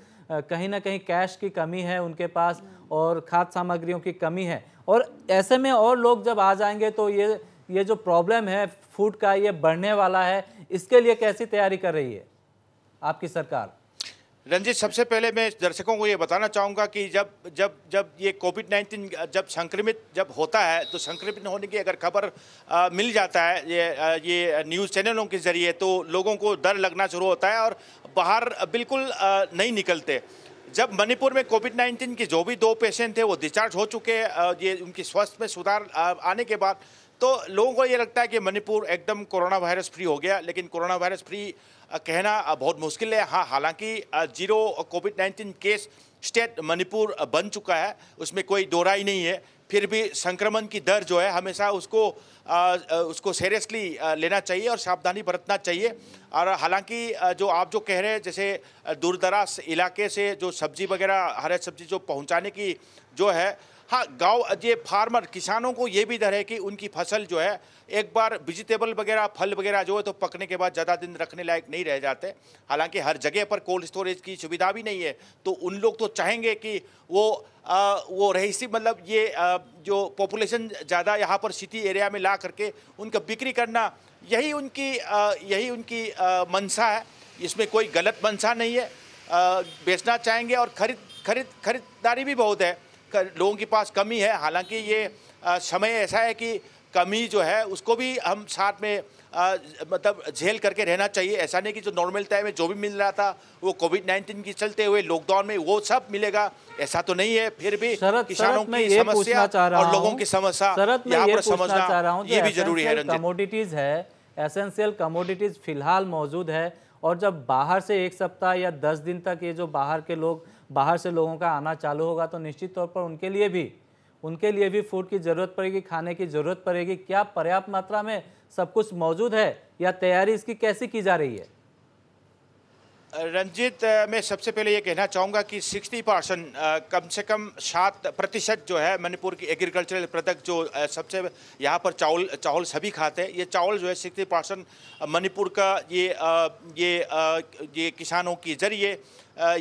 कहीं ना कहीं कैश की कमी है उनके पास और खाद सामग्रियों की कमी है और ऐसे में और लोग जब आ जाएंगे तो ये ये जो प्रॉब्लम है फूड का ये बढ़ने वाला है इसके लिए कैसी तैयारी कर रही है आपकी सरकार रंजीत सबसे पहले मैं दर्शकों को ये बताना चाहूँगा कि जब जब जब ये कोविड नाइन्टीन जब संक्रमित जब होता है तो संक्रमित होने की अगर खबर मिल जाता है ये ये न्यूज़ चैनलों के ज़रिए तो लोगों को डर लगना शुरू होता है और बाहर बिल्कुल आ, नहीं निकलते जब मणिपुर में कोविड 19 के जो भी दो पेशेंट थे वो डिस्चार्ज हो चुके हैं ये उनकी स्वास्थ्य में सुधार आने के बाद तो लोगों को ये लगता है कि मणिपुर एकदम कोरोना वायरस फ्री हो गया लेकिन कोरोना वायरस फ्री कहना बहुत मुश्किल है हाँ हालांकि zero COVID nineteen case state Manipur बन चुका है उसमें कोई दोराई ही नहीं है फिर भी संक्रमण की दर जो है हमेशा उसको आ, उसको सीरियसली लेना चाहिए और सावधानी बरतना चाहिए और हालांकि जो आप जो कह रहे हैं जैसे दूरदराज इलाके से जो सब्जी वगैरह हरे सब्जी जो पहुंचाने की जो है हाँ गांव ये फार्मर किसानों को ये भी डर है कि उनकी फसल जो है एक बार वेजिटेबल वगैरह फल वगैरह जो है तो पकने के बाद ज़्यादा दिन रखने लायक नहीं रह जाते हालांकि हर जगह पर कोल्ड स्टोरेज की सुविधा भी नहीं है तो उन लोग तो चाहेंगे कि वो आ, वो रहीसी मतलब ये आ, जो पॉपुलेशन ज़्यादा यहाँ पर सिटी एरिया में ला करके उनका बिक्री करना यही उनकी आ, यही उनकी मनसा मंशा है इसमें कोई गलत मंशा नहीं है आ, बेचना चाहेंगे और खरीद खरीद खरीदारी भी बहुत है लोगों के पास कमी है हालांकि ये समय ऐसा है कि कमी जो है उसको भी हम साथ में आ, मतलब झेल करके रहना चाहिए ऐसा नहीं कि जो नॉर्मल टाइम में जो भी मिल रहा था वो कोविड नाइन्टीन के चलते हुए लॉकडाउन में वो सब मिलेगा ऐसा तो नहीं है फिर भी शरत, किसानों शरत की समस्या और लोगों की समस्या यहाँ पर समझना चाह रहा हूँ ये भी जरूरी है कमोडिटीज है एसेंशियल कमोडिटीज फिलहाल मौजूद है और जब बाहर से एक सप्ताह या दस दिन तक ये जो बाहर के लोग बाहर से लोगों का आना चालू होगा तो निश्चित तौर पर उनके लिए भी उनके लिए भी फूड की ज़रूरत पड़ेगी खाने की ज़रूरत पड़ेगी क्या पर्याप्त मात्रा में सब कुछ मौजूद है या तैयारी इसकी कैसी की जा रही है रंजीत मैं सबसे पहले ये कहना चाहूँगा कि 60 परसेंट कम से कम सात प्रतिशत जो है मणिपुर की एग्रीकल्चरल प्रोडक्ट जो सबसे यहाँ पर चावल चावल सभी खाते हैं ये चावल जो है 60 परसेंट मणिपुर का ये ये ये किसानों के जरिए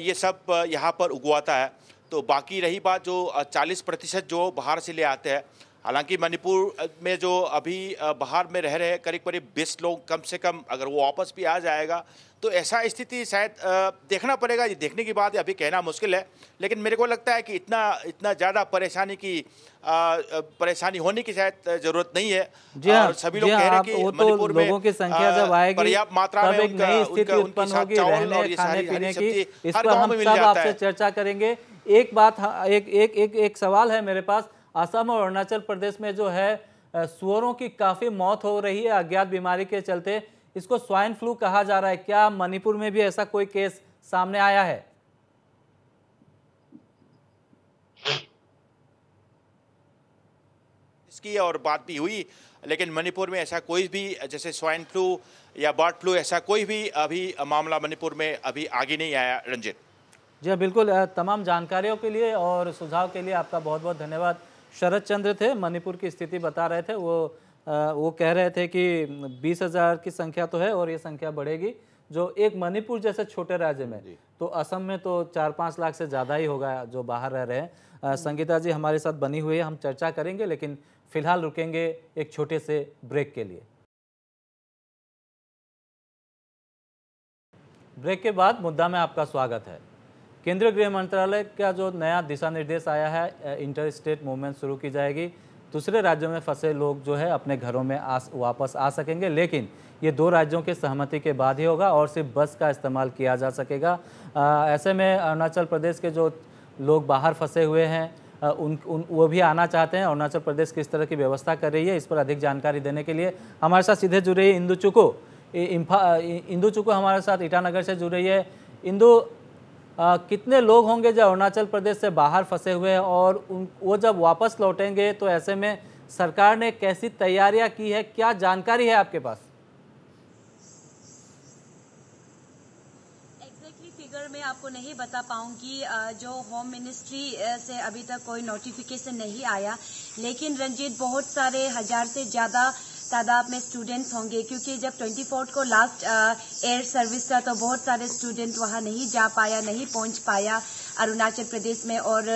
ये सब यहाँ पर उगवाता है तो बाकी रही बात जो 40 प्रतिशत जो बाहर से ले आते हैं हालांकि मणिपुर में जो अभी बाहर में रह रहे करीब करीब बीस लोग कम से कम अगर वो वापस भी आ जाएगा तो ऐसा स्थिति शायद देखना पड़ेगा ये देखने की बात अभी कहना मुश्किल है लेकिन मेरे को लगता है कि इतना इतना ज़्यादा परेशानी की परेशानी होने की शायद ज़रूरत नहीं है जी हाँ, सभी लोग हाँ, कह रहे हैं कि तो लोगों की संख्या जब आएगी पर्याप्त मात्रा में एक नई स्थिति उत्पन्न होगी रहने खाने पीने की इस पर हम सब आपसे चर्चा करेंगे एक बात हाँ, एक एक एक सवाल है मेरे पास असम और अरुणाचल प्रदेश में जो है सुअरों की काफ़ी मौत हो रही है अज्ञात बीमारी के चलते इसको स्वाइन फ्लू कहा जा रहा है क्या मणिपुर में भी ऐसा कोई केस सामने आया है इसकी और बात भी हुई लेकिन मणिपुर में ऐसा कोई भी जैसे स्वाइन फ्लू या बर्ड फ्लू ऐसा कोई भी अभी मामला मणिपुर में अभी आगे नहीं आया रंजित जी हाँ, बिल्कुल तमाम जानकारियों के लिए और सुझाव के लिए आपका बहुत बहुत धन्यवाद शरद चंद्र थे मणिपुर की स्थिति बता रहे थे वो वो कह रहे थे कि बीस हज़ार की संख्या तो है और ये संख्या बढ़ेगी जो एक मणिपुर जैसे छोटे राज्य में तो असम में तो चार पाँच लाख से ज़्यादा ही होगा जो बाहर रह रहे हैं संगीता जी हमारे साथ बनी हुई है हम चर्चा करेंगे लेकिन फिलहाल रुकेंगे एक छोटे से ब्रेक के लिए ब्रेक के बाद मुद्दा में आपका स्वागत है केंद्रीय गृह मंत्रालय का जो नया दिशा निर्देश आया है इंटर स्टेट मूवमेंट शुरू की जाएगी दूसरे राज्यों में फंसे लोग जो है अपने घरों में आ वापस आ सकेंगे लेकिन ये दो राज्यों के सहमति के बाद ही होगा और सिर्फ बस का इस्तेमाल किया जा सकेगा आ, ऐसे में अरुणाचल प्रदेश के जो लोग बाहर फंसे हुए हैं उन, उन वो भी आना चाहते हैं अरुणाचल प्रदेश किस तरह की व्यवस्था कर रही है इस पर अधिक जानकारी देने के लिए हमारे साथ सीधे जुड़े इंदू चुको इंदू चुको हमारे साथ ईटानगर से रही है इंदू आ, कितने लोग होंगे जो अरुणाचल प्रदेश से बाहर फंसे हुए हैं और उन वो जब वापस लौटेंगे तो ऐसे में सरकार ने कैसी तैयारियां की है क्या जानकारी है आपके पास मैं आपको नहीं बता पाऊंगी जो होम मिनिस्ट्री से अभी तक कोई नोटिफिकेशन नहीं आया लेकिन रंजीत बहुत सारे हजार से ज्यादा तादाद में स्टूडेंट्स होंगे क्योंकि जब ट्वेंटी को लास्ट एयर सर्विस था तो बहुत सारे स्टूडेंट वहां नहीं जा पाया नहीं पहुंच पाया अरुणाचल प्रदेश में और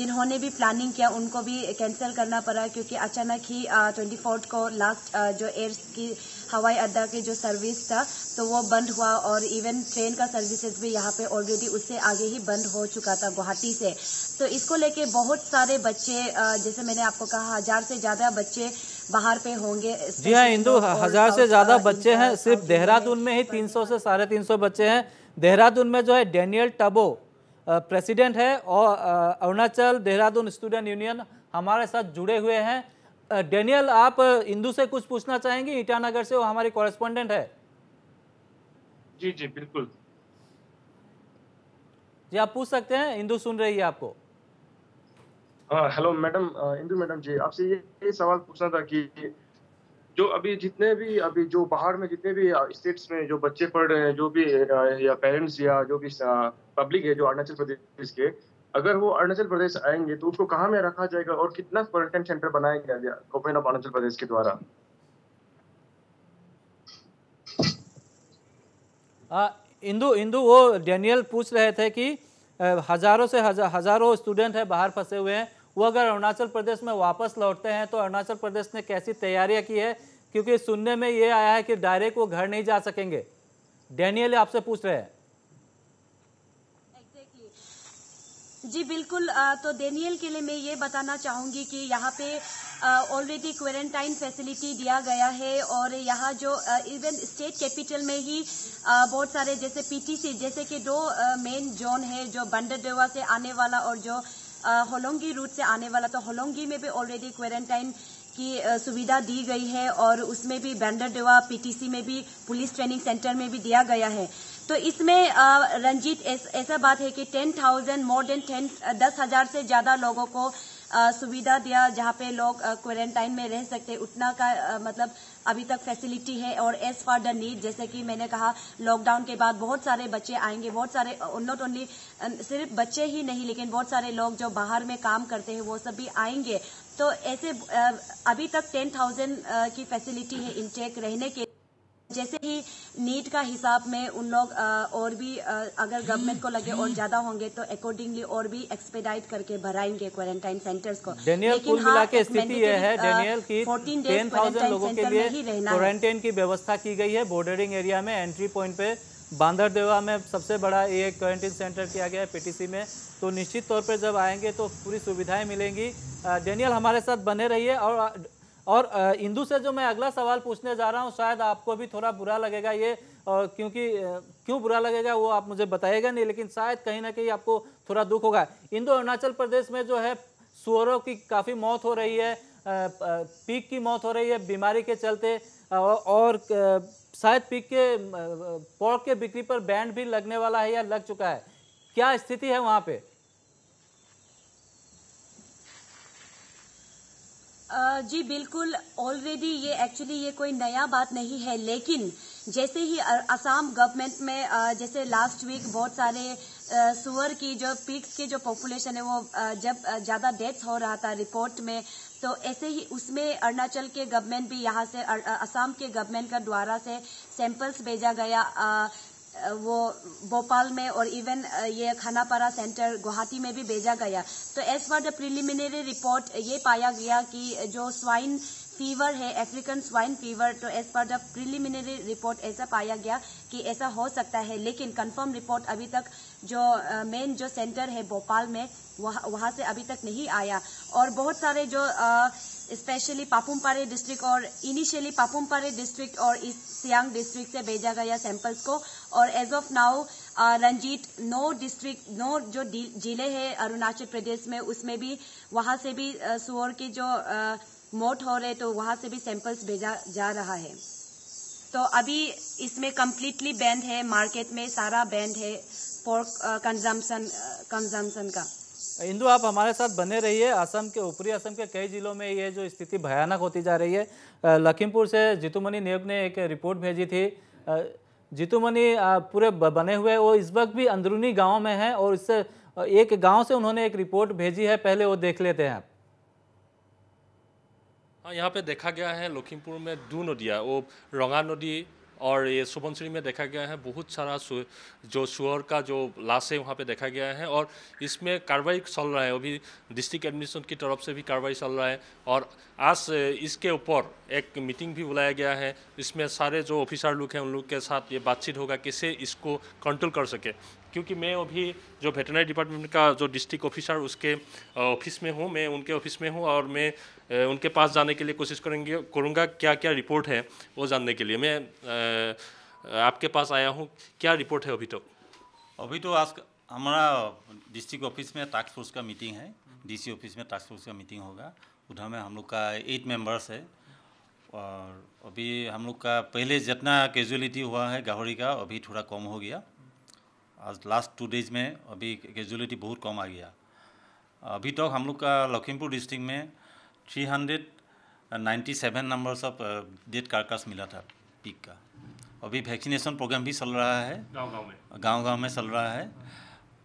जिन्होंने भी प्लानिंग किया उनको भी कैंसिल करना पड़ा क्योंकि अचानक ही ट्वेंटी uh, फोर्थ को लास्ट uh, जो एयर की हवाई अड्डा की जो सर्विस था तो वो बंद हुआ और इवन ट्रेन का सर्विसेज भी यहाँ पे ऑलरेडी उससे आगे ही बंद हो चुका था गुवाहाटी से तो इसको लेके बहुत सारे बच्चे uh, जैसे मैंने आपको कहा हजार से ज़्यादा बच्चे बाहर पे होंगे जी हाँ इंदू हजार से ज्यादा बच्चे हैं सिर्फ देहरादून में ही तीन सौ से साढ़े तीन सौ बच्चे हैं देहरादून में जो है डेनियल टबो प्रेसिडेंट है और अरुणाचल देहरादून स्टूडेंट यूनियन हमारे साथ जुड़े हुए हैं डेनियल आप इंदू से कुछ पूछना चाहेंगे ईटानगर से वो हमारी कॉरेस्पॉन्डेंट है जी जी बिल्कुल जी आप पूछ सकते हैं इंदू सुन रही है आपको hello madam Indu madam ji आपसे ये, ये सवाल पूछना था कि जो अभी जितने भी अभी जो बाहर में जितने भी स्टेट्स में जो बच्चे पढ़ रहे हैं जो भी या पेरेंट्स या जो भी पब्लिक है जो अरुणाचल प्रदेश के अगर वो अरुणाचल प्रदेश आएंगे तो उसको कहाँ में रखा जाएगा और कितना क्वारंटाइन सेंटर बनाया गया गवर्नमेंट ऑफ अरुणाचल प्रदेश के द्वारा इंदु इंदु वो डेनियल पूछ रहे थे कि हज़ारों से हज़ारों स्टूडेंट है बाहर फंसे हुए हैं वो अगर अरुणाचल प्रदेश में वापस लौटते हैं तो अरुणाचल प्रदेश ने कैसी तैयारियां की है क्योंकि सुनने में ये आया है कि डायरेक्ट वो घर नहीं जा सकेंगे डेनियल आपसे पूछ रहे हैं जी बिल्कुल तो डेनियल के लिए मैं ये बताना चाहूंगी कि यहाँ पे ऑलरेडी क्वारंटाइन फैसिलिटी दिया गया है और यहाँ जो इवन स्टेट कैपिटल में ही बहुत सारे जैसे पीटीसी जैसे कि दो मेन जोन है जो बंडरदेवा से आने वाला और जो होलोंगी रूट से आने वाला तो होलोंगी में भी ऑलरेडी क्वारंटाइन की सुविधा दी गई है और उसमें भी बैंडर डेवा पीटीसी में भी पुलिस ट्रेनिंग सेंटर में भी दिया गया है तो इसमें रंजीत ऐसा बात है कि ten thousand more than ten दस हजार से ज्यादा लोगों को सुविधा दिया जहां पे लोग क्वारंटाइन में रह सकते उतना का मतलब अभी तक फैसिलिटी है और एज फॉर द नीड जैसे कि मैंने कहा लॉकडाउन के बाद बहुत सारे बच्चे आएंगे बहुत सारे नॉट ओनली um, सिर्फ बच्चे ही नहीं लेकिन बहुत सारे लोग जो बाहर में काम करते हैं वो सब भी आएंगे तो ऐसे uh, अभी तक टेन थाउजेंड uh, की फैसिलिटी है इनटेक रहने के जैसे ही नीट का हिसाब में उन लोग और भी अगर गवर्नमेंट को लगे और ज्यादा होंगे तो अकॉर्डिंगली और भी एक्सपेडाइट करके भराएंगे क्वारंटाइन सेंटर्स को डेनियल कुल हाँ, मिला के स्थिति यह है डेनियल की टेन थाउजेंड लोगों के लिए क्वारंटाइन की व्यवस्था की गई है बॉर्डरिंग एरिया में एंट्री पॉइंट पे बांदरदेवा में सबसे बड़ा ये क्वारंटीन सेंटर किया गया है पीटीसी में तो निश्चित तौर पर जब आएंगे तो पूरी सुविधाएं मिलेंगी डेनियल हमारे साथ बने रहिए और और इंदू से जो मैं अगला सवाल पूछने जा रहा हूँ शायद आपको भी थोड़ा बुरा लगेगा ये क्योंकि क्यों बुरा लगेगा वो आप मुझे बताएगा नहीं लेकिन शायद कहीं ना कहीं आपको थोड़ा दुख होगा इंदू अरुणाचल प्रदेश में जो है सुअरों की काफ़ी मौत हो रही है पीक की मौत हो रही है बीमारी के चलते और शायद पीक के पॉर्क के बिक्री पर बैंड भी लगने वाला है या लग चुका है क्या स्थिति है वहाँ पर जी बिल्कुल ऑलरेडी ये एक्चुअली ये कोई नया बात नहीं है लेकिन जैसे ही असम गवर्नमेंट में जैसे लास्ट वीक बहुत सारे सुअर की जो पिक्स के जो पॉपुलेशन है वो जब ज़्यादा डेथ हो रहा था रिपोर्ट में तो ऐसे ही उसमें अरुणाचल के गवर्नमेंट भी यहाँ से असम के गवर्नमेंट का द्वारा से सैंपल्स भेजा गया वो भोपाल में और इवन ये खानापारा सेंटर गुवाहाटी में भी भेजा गया तो as per the preliminary report ये पाया गया कि जो स्वाइन फीवर है अफ्रीकन स्वाइन फीवर तो as per the preliminary report ऐसा पाया गया कि ऐसा हो सकता है लेकिन कंफर्म रिपोर्ट अभी तक जो मेन जो सेंटर है भोपाल में वह, वहां से अभी तक नहीं आया और बहुत सारे जो आ, स्पेशली पापुमपारे डिस्ट्रिक्ट और इनिशियली पापुमपारे डिस्ट्रिक्ट और ईस्ट सियांग डिस्ट्रिक्ट से भेजा गया सैंपल्स को और एज ऑफ नाउ रंजीत नौ डिस्ट्रिक्ट नौ जो जिले हैं अरुणाचल प्रदेश में उसमें भी वहां से भी सुअर की जो मौत हो रहे तो वहां से भी सैंपल्स भेजा जा रहा है तो अभी इसमें कम्प्लीटली बैंड है मार्केट में सारा बैंड है पोर्क कंजम्पन कंजम्पन का इंदु आप हमारे साथ बने रहिए असम के ऊपरी असम के कई जिलों में ये जो स्थिति भयानक होती जा रही है लखीमपुर से जीतूमणि नियोग ने एक रिपोर्ट भेजी थी जीतूमणि पूरे बने हुए वो इस वक्त भी अंदरूनी गाँव में है और इससे एक गाँव से उन्होंने एक रिपोर्ट भेजी है पहले वो देख लेते हैं हाँ यहाँ पे देखा गया है लखीमपुर में दो नदियाँ वो रंगा नदी और ये सुबनसिरी में देखा गया है बहुत सारा सु जो शुअर का जो लाशें वहाँ पे देखा गया है और इसमें कार्रवाई चल रहा है अभी डिस्ट्रिक्ट एडमिनिस्ट्रेशन की तरफ से भी कार्रवाई चल रहा है और आज इसके ऊपर एक मीटिंग भी बुलाया गया है इसमें सारे जो ऑफिसर लोग हैं उन लोग के साथ ये बातचीत होगा कैसे इसको कंट्रोल कर सके क्योंकि मैं अभी जो वेटनरी डिपार्टमेंट का जो डिस्ट्रिक्ट ऑफिसर उसके ऑफिस में हूँ मैं उनके ऑफिस में हूँ और मैं उनके पास जाने के लिए कोशिश करेंगे करूँगा क्या क्या रिपोर्ट है वो जानने के लिए मैं आपके पास आया हूँ क्या रिपोर्ट है अभी तक तो? अभी तो आज हमारा डिस्ट्रिक्ट ऑफिस में टास्क फोर्स का मीटिंग है डीसी ऑफिस में टास्क फोर्स का मीटिंग होगा उधर में हम लोग का एट मेंबर्स है और अभी हम लोग का पहले जितना कैजुअलिटी हुआ है गाहरी का अभी थोड़ा कम हो गया आज लास्ट टू डेज में अभी कैजुअलिटी बहुत कम आ गया अभी तक तो हम लोग का लखीमपुर डिस्ट्रिक्ट में three hundred ninety seven numbers of dead carcass मिला था पीक का अभी वैक्सीनेशन प्रोग्राम भी चल रहा है गांव गांव में गांव गांव में चल रहा है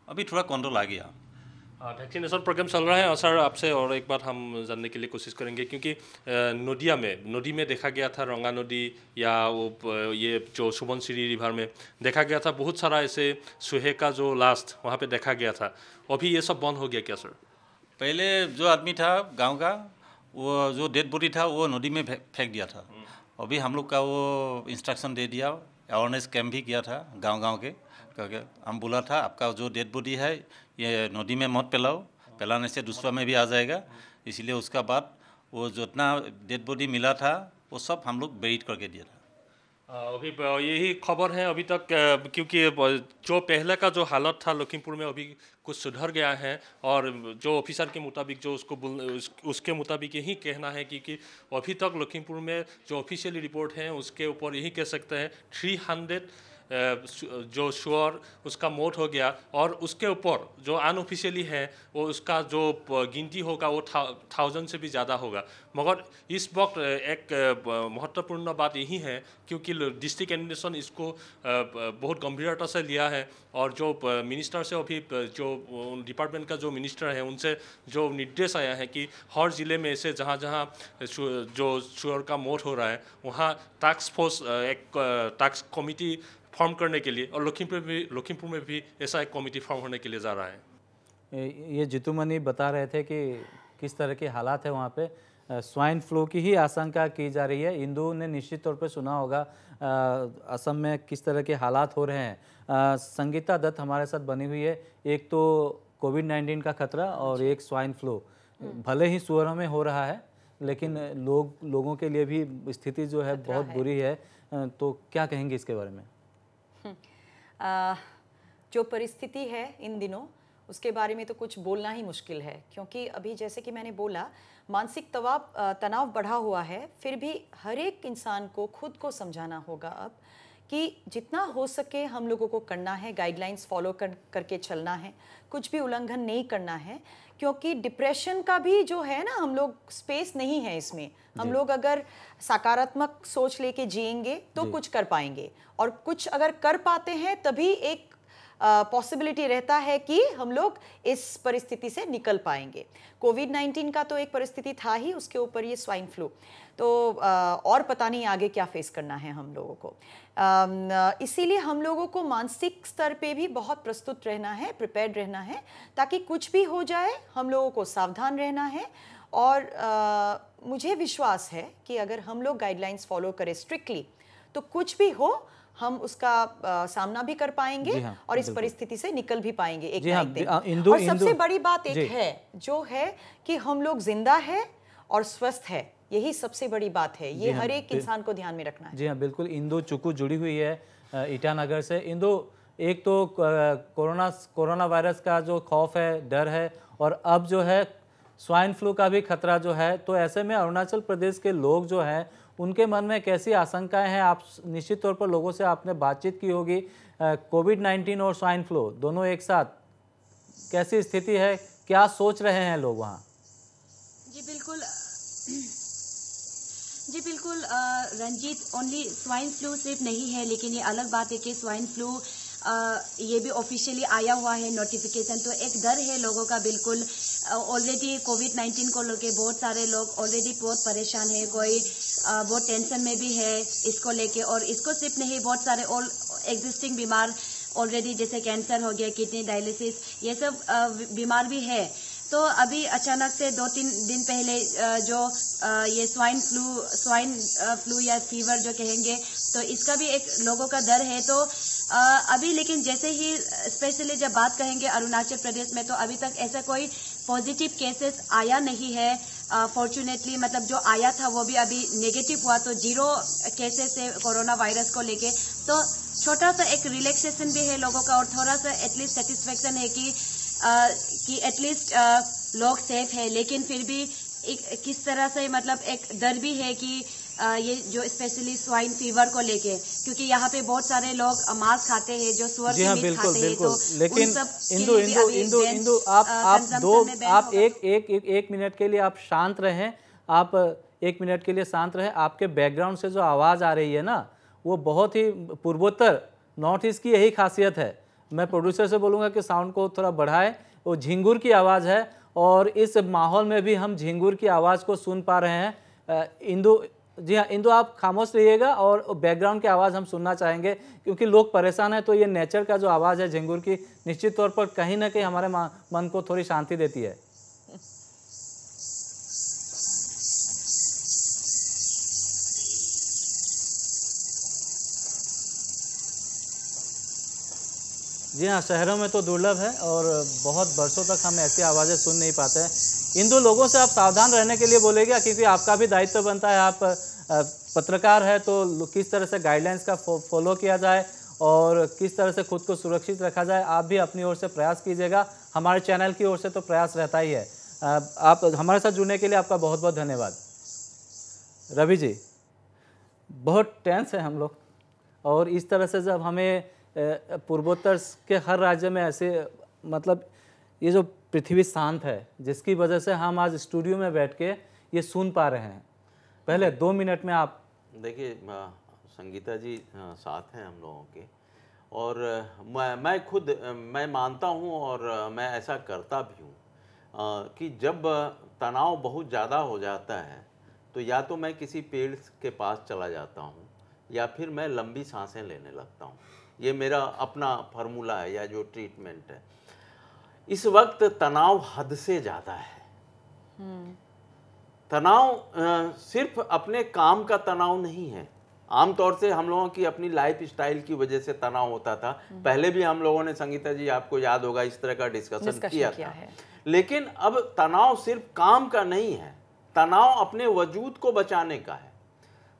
अभी थोड़ा कंट्रोल आ गया वैक्सीनेशन हाँ, प्रोग्राम चल रहा है सर आपसे और एक बार हम जानने के लिए कोशिश करेंगे क्योंकि नदिया में नदी में देखा गया था रंगा नदी या वो ये जो सुबन रिवर में देखा गया था बहुत सारा ऐसे सुहे का जो लास्ट वहाँ पे देखा गया था अभी ये सब बंद हो गया क्या सर पहले जो आदमी था गांव का वो जो डेड बॉडी था वो नदी में फेंक दिया था हम्म। अभी हम लोग का वो इंस्ट्रक्शन दे दिया अवेयरनेस कैंप भी किया था गांव गांव के क्योंकि हम बोला था आपका जो डेड बॉडी है ये नदी में मत पिलाओ फैलाने से दूसरा में भी आ जाएगा हम्म। इसलिए उसका बाद वो जितना डेड बॉडी मिला था वो सब हम लोग बेरिट करके दिया था अभी यही खबर है अभी तक क्योंकि जो पहले का जो हालत था लखीमपुर में अभी कुछ सुधर गया है और जो ऑफिसर के मुताबिक जो उसको बोल उसके मुताबिक यही कहना है कि, कि अभी तक लखीमपुर में जो ऑफिशियली रिपोर्ट है उसके ऊपर यही कह सकते हैं थ्री हंड्रेड जो शोर उसका मोट हो गया और उसके ऊपर जो अनऑफिशियली है वो उसका जो गिनती होगा वो था, थाउजेंड से भी ज़्यादा होगा मगर इस वक्त एक महत्वपूर्ण बात यही है क्योंकि डिस्ट्रिक्ट एडमिनिस्ट्रेशन इसको बहुत गंभीरता से लिया है और जो मिनिस्टर से अभी जो डिपार्टमेंट का जो मिनिस्टर है उनसे जो निर्देश आया है कि हर ज़िले में ऐसे जहाँ जहाँ जो शोर का मौत हो रहा है वहाँ टास्क फोर्स एक टास्क कमिटी फॉर्म करने के लिए और लखीमपुर भी लखीमपुर में भी ऐसा एक कमेटी फॉर्म होने के लिए जा रहा है ये जितू मनी बता रहे थे कि किस तरह के हालात है वहाँ पे स्वाइन फ्लू की ही आशंका की जा रही है इंदु ने निश्चित तौर पर सुना होगा असम में किस तरह के हालात हो रहे हैं संगीता दत्त हमारे साथ बनी हुई है एक तो कोविड नाइन्टीन का खतरा और एक स्वाइन फ्लू भले ही सुअर में हो रहा है लेकिन लोग लोगों के लिए भी स्थिति जो है बहुत बुरी है तो क्या कहेंगे इसके बारे में जो परिस्थिति है इन दिनों उसके बारे में तो कुछ बोलना ही मुश्किल है क्योंकि अभी जैसे कि मैंने बोला मानसिक तवाब तनाव बढ़ा हुआ है फिर भी हर एक इंसान को खुद को समझाना होगा अब कि जितना हो सके हम लोगों को करना है गाइडलाइंस फॉलो कर करके चलना है कुछ भी उल्लंघन नहीं करना है क्योंकि डिप्रेशन का भी जो है ना हम लोग स्पेस नहीं है इसमें हम लोग अगर सकारात्मक सोच लेके जिएंगे तो कुछ कर पाएंगे और कुछ अगर कर पाते हैं तभी एक पॉसिबिलिटी रहता है कि हम लोग इस परिस्थिति से निकल पाएंगे कोविड 19 का तो एक परिस्थिति था ही उसके ऊपर ये स्वाइन फ्लू तो और पता नहीं आगे क्या फेस करना है हम लोगों को इसीलिए हम लोगों को मानसिक स्तर पे भी बहुत प्रस्तुत रहना है प्रिपेयर्ड रहना है ताकि कुछ भी हो जाए हम लोगों को सावधान रहना है और आ, मुझे विश्वास है कि अगर हम लोग गाइडलाइंस फॉलो करें स्ट्रिक्टली तो कुछ भी हो हम उसका आ, सामना भी कर पाएंगे हाँ, और इस परिस्थिति से निकल भी पाएंगे एक हाँ, दिन इंदु, और सबसे बड़ी बात एक है जो है कि हम लोग जिंदा है और स्वस्थ है यही सबसे बड़ी बात है ये हाँ, हर एक इंसान को ध्यान में रखना है जी हाँ बिल्कुल इंदो चुकू जुड़ी हुई है ईटानगर से इंदो एक तो कोरोना कोरोना वायरस का जो खौफ है डर है और अब जो है स्वाइन फ्लू का भी खतरा जो है तो ऐसे में अरुणाचल प्रदेश के लोग जो हैं उनके मन में कैसी आशंकाएं हैं आप निश्चित तौर पर लोगों से आपने बातचीत की होगी कोविड नाइन्टीन और स्वाइन फ्लू दोनों एक साथ कैसी स्थिति है क्या सोच रहे हैं लोग वहाँ जी बिल्कुल जी बिल्कुल रंजीत ओनली स्वाइन फ्लू सिर्फ नहीं है लेकिन ये अलग बात है कि स्वाइन फ्लू ये भी ऑफिशियली आया हुआ है नोटिफिकेशन तो एक डर है लोगों का बिल्कुल ऑलरेडी कोविड नाइन्टीन को लेके बहुत सारे लोग ऑलरेडी बहुत परेशान है कोई बहुत टेंशन में भी है इसको लेके और इसको सिर्फ नहीं बहुत सारे और एग्जिस्टिंग बीमार ऑलरेडी जैसे कैंसर हो गया किडनी डायलिसिस ये सब बीमार भी है तो अभी अचानक से दो तीन दिन पहले जो ये स्वाइन फ्लू स्वाइन फ्लू या फीवर जो कहेंगे तो इसका भी एक लोगों का डर है तो अभी लेकिन जैसे ही स्पेशली जब बात कहेंगे अरुणाचल प्रदेश में तो अभी तक ऐसा कोई पॉजिटिव केसेस आया नहीं है फॉर्चुनेटली मतलब जो आया था वो भी अभी नेगेटिव हुआ तो जीरो केसेस है कोरोना वायरस को लेके तो छोटा सा एक रिलैक्सेशन भी है लोगों का और थोड़ा सा एटलीस्ट सेटिस्फेक्शन है कि कि एटलीस्ट लोग सेफ है लेकिन फिर भी एक किस तरह से मतलब एक डर भी है कि ये जो स्पेशली स्वाइन फीवर को लेके क्योंकि यहाँ पे बहुत सारे लोग मांस खाते हैं जो सुअर जी हाँ बिल्कुल तो बिल्कुल तो लेकिन इंदु इंदु इंदु इंदु आप आप दो आप एक एक एक, एक मिनट के लिए आप शांत रहें आप एक मिनट के लिए शांत रहें आपके बैकग्राउंड से जो आवाज़ आ रही है ना वो बहुत ही पूर्वोत्तर नॉर्थ ईस्ट की यही खासियत है मैं प्रोड्यूसर से बोलूँगा कि साउंड को थोड़ा बढ़ाए वो झिंगुर की आवाज़ है और इस माहौल में भी हम झिंगुर की आवाज़ को सुन पा रहे हैं इंदू जी हाँ इंदू आप खामोश रहिएगा और बैकग्राउंड की आवाज़ हम सुनना चाहेंगे क्योंकि लोग परेशान हैं तो ये नेचर का जो आवाज़ है झिंगुर की निश्चित तौर पर कहीं ना कहीं हमारे मन को थोड़ी शांति देती है जी हाँ शहरों में तो दुर्लभ है और बहुत वर्षों तक हम ऐसी आवाज़ें सुन नहीं पाते हैं इन दो लोगों से आप सावधान रहने के लिए बोलेगा क्योंकि आपका भी दायित्व बनता है आप पत्रकार है तो किस तरह से गाइडलाइंस का फॉलो किया जाए और किस तरह से खुद को सुरक्षित रखा जाए आप भी अपनी ओर से प्रयास कीजिएगा हमारे चैनल की ओर से तो प्रयास रहता ही है आप हमारे साथ जुड़ने के लिए आपका बहुत बहुत धन्यवाद रवि जी बहुत टेंस है हम लोग और इस तरह से जब हमें पूर्वोत्तर के हर राज्य में ऐसे मतलब ये जो पृथ्वी शांत है जिसकी वजह से हम आज स्टूडियो में बैठ के ये सुन पा रहे हैं पहले दो मिनट में आप देखिए संगीता जी साथ हैं हम लोगों के और मैं मैं खुद मैं मानता हूँ और मैं ऐसा करता भी हूँ कि जब तनाव बहुत ज़्यादा हो जाता है तो या तो मैं किसी पेड़ के पास चला जाता हूँ या फिर मैं लंबी सांसें लेने लगता हूँ ये मेरा अपना फार्मूला है या जो ट्रीटमेंट है इस वक्त तनाव हद से ज़्यादा है हम्म। तनाव सिर्फ अपने काम का तनाव नहीं है आमतौर से हम लोगों की अपनी लाइफ स्टाइल की वजह से तनाव होता था हम्म। पहले भी हम लोगों ने संगीता जी आपको याद होगा इस तरह का डिस्कशन किया, किया था है। लेकिन अब तनाव सिर्फ काम का नहीं है तनाव अपने वजूद को बचाने का है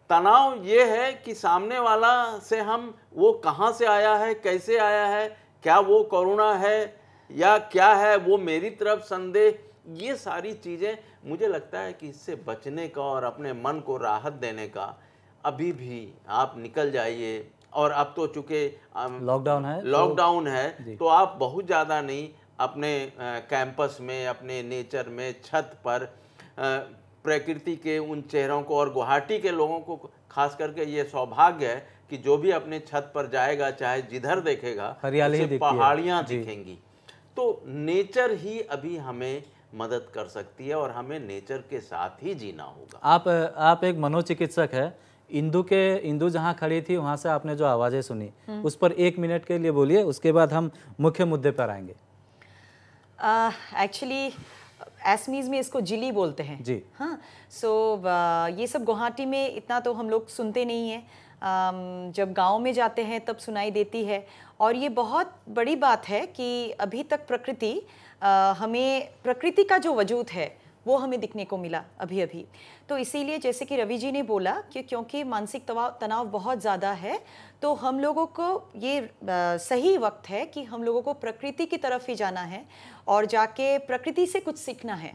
तनाव ये है कि सामने वाला से हम वो कहाँ से आया है कैसे आया है क्या वो कोरोना है या क्या है वो मेरी तरफ संदेह ये सारी चीज़ें मुझे लगता है कि इससे बचने का और अपने मन को राहत देने का अभी भी आप निकल जाइए और अब तो चूँकि लॉकडाउन है लॉकडाउन तो, है तो आप बहुत ज़्यादा नहीं अपने कैंपस में अपने नेचर में छत पर आ, प्रकृति के उन चेहरों को और गुवाहाटी के लोगों को खास करके ये सौभाग्य है कि जो भी अपने छत पर जाएगा चाहे जिधर देखेगा हरियाली पहाड़ियाँ दिखेंगी तो नेचर ही अभी हमें मदद कर सकती है और हमें नेचर के साथ ही जीना होगा आप आप एक मनोचिकित्सक है इंदू के इंदू जहाँ खड़ी थी वहाँ से आपने जो आवाज़ें सुनी हम्म। उस पर एक मिनट के लिए बोलिए उसके बाद हम मुख्य मुद्दे पर आएंगे एक्चुअली uh, एसमीज में इसको जिली बोलते हैं जी हाँ सो so, uh, ये सब गुवाहाटी में इतना तो हम लोग सुनते नहीं हैं um, जब गांव में जाते हैं तब सुनाई देती है और ये बहुत बड़ी बात है कि अभी तक प्रकृति uh, हमें प्रकृति का जो वजूद है वो हमें दिखने को मिला अभी अभी तो इसीलिए जैसे कि रवि जी ने बोला कि क्योंकि मानसिक तनाव बहुत ज़्यादा है तो हम लोगों को ये सही वक्त है कि हम लोगों को प्रकृति की तरफ ही जाना है और जाके प्रकृति से कुछ सीखना है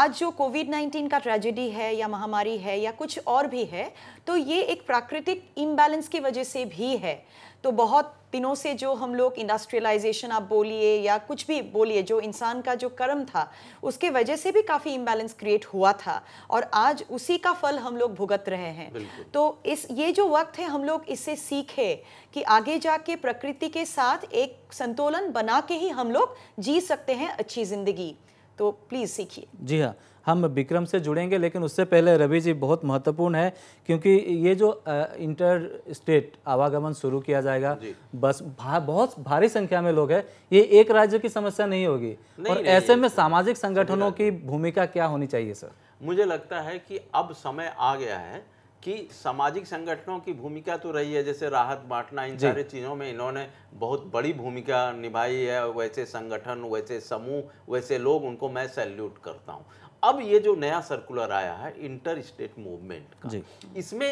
आज जो कोविड नाइन्टीन का ट्रेजेडी है या महामारी है या कुछ और भी है तो ये एक प्राकृतिक इम्बैलेंस की वजह से भी है तो बहुत दिनों से जो हम लोग इंडस्ट्रियलाइजेशन आप बोलिए या कुछ भी बोलिए जो इंसान का जो कर्म था उसके वजह से भी काफ़ी इम्बैलेंस क्रिएट हुआ था और आज उसी का फल हम लोग भुगत रहे हैं तो इस ये जो वक्त है हम लोग इससे सीखे कि आगे जाके प्रकृति के साथ एक संतुलन बना के ही हम लोग जी सकते हैं अच्छी ज़िंदगी तो प्लीज़ सीखिए जी हाँ हम विक्रम से जुड़ेंगे लेकिन उससे पहले रवि जी बहुत महत्वपूर्ण है क्योंकि ये जो इंटर स्टेट आवागमन शुरू किया जाएगा बस भा, बहुत भारी संख्या में लोग है ये एक राज्य की समस्या नहीं होगी और नहीं, ऐसे में सामाजिक संगठनों की भूमिका क्या होनी चाहिए सर मुझे लगता है कि अब समय आ गया है कि सामाजिक संगठनों की भूमिका तो रही है जैसे राहत बांटना इन सारी चीज़ों में इन्होंने बहुत बड़ी भूमिका निभाई है वैसे संगठन वैसे समूह वैसे लोग उनको मैं सैल्यूट करता हूँ अब ये जो नया सर्कुलर आया है इंटर स्टेट मूवमेंट का इसमें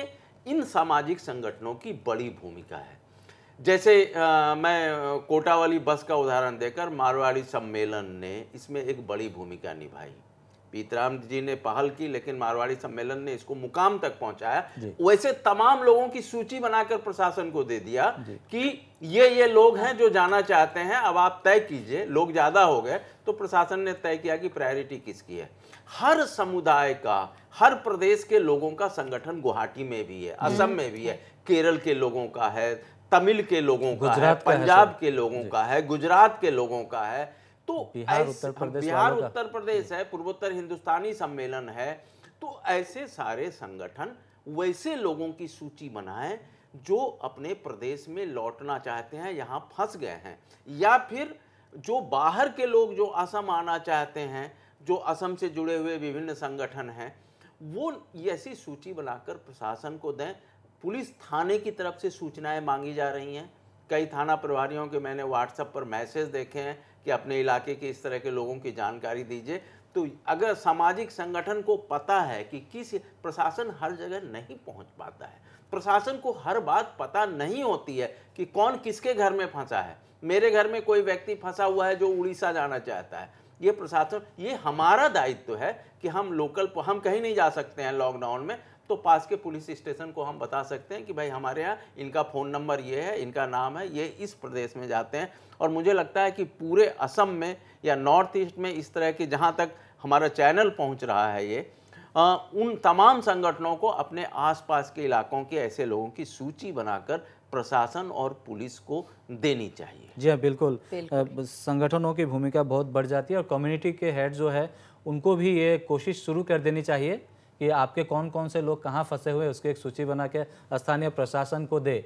इन सामाजिक संगठनों की बड़ी भूमिका है जैसे आ, मैं कोटा वाली बस का उदाहरण देकर मारवाड़ी सम्मेलन ने इसमें एक बड़ी भूमिका निभाई पीतराम जी ने पहल की लेकिन मारवाड़ी सम्मेलन ने इसको मुकाम तक पहुंचाया वैसे तमाम लोगों की सूची बनाकर प्रशासन को दे दिया कि ये ये लोग हैं जो जाना चाहते हैं अब आप तय कीजिए लोग ज़्यादा हो गए तो प्रशासन ने तय किया कि प्रायोरिटी किसकी है हर समुदाय का हर प्रदेश के लोगों का संगठन गुवाहाटी में भी है असम हम्म। में भी है केरल के लोगों का है तमिल के लोगों का है पंजाब के लोगों का है गुजरात के लोगों का है तो बिहार हाँ, उत्तर प्रदेश है पूर्वोत्तर हिंदुस्तानी सम्मेलन है तो ऐसे सारे संगठन वैसे लोगों की सूची बनाएं जो अपने प्रदेश में लौटना चाहते हैं यहाँ फंस गए हैं या फिर जो बाहर के लोग जो असम आना चाहते हैं जो असम से जुड़े हुए विभिन्न संगठन हैं वो ऐसी सूची बनाकर प्रशासन को दें पुलिस थाने की तरफ से सूचनाएं मांगी जा रही हैं कई थाना प्रभारियों के मैंने व्हाट्सएप पर मैसेज देखे हैं कि अपने इलाके के इस तरह के लोगों की जानकारी दीजिए तो अगर सामाजिक संगठन को पता है कि किस प्रशासन हर जगह नहीं पहुंच पाता है प्रशासन को हर बात पता नहीं होती है कि कौन किसके घर में फंसा है मेरे घर में कोई व्यक्ति फंसा हुआ है जो उड़ीसा जाना चाहता है ये प्रशासन ये हमारा दायित्व तो है कि हम लोकल हम कहीं नहीं जा सकते हैं लॉकडाउन में तो पास के पुलिस स्टेशन को हम बता सकते हैं कि भाई हमारे यहाँ इनका फ़ोन नंबर ये है इनका नाम है ये इस प्रदेश में जाते हैं और मुझे लगता है कि पूरे असम में या नॉर्थ ईस्ट में इस तरह के जहाँ तक हमारा चैनल पहुँच रहा है ये आ, उन तमाम संगठनों को अपने आसपास के इलाकों के ऐसे लोगों की सूची बनाकर प्रशासन और पुलिस को देनी चाहिए जी हाँ बिल्कुल, बिल्कुल। संगठनों की भूमिका बहुत बढ़ जाती है और कम्युनिटी के हेड जो है उनको भी ये कोशिश शुरू कर देनी चाहिए कि आपके कौन कौन से लोग कहाँ फंसे हुए उसकी एक सूची बना के स्थानीय प्रशासन को दे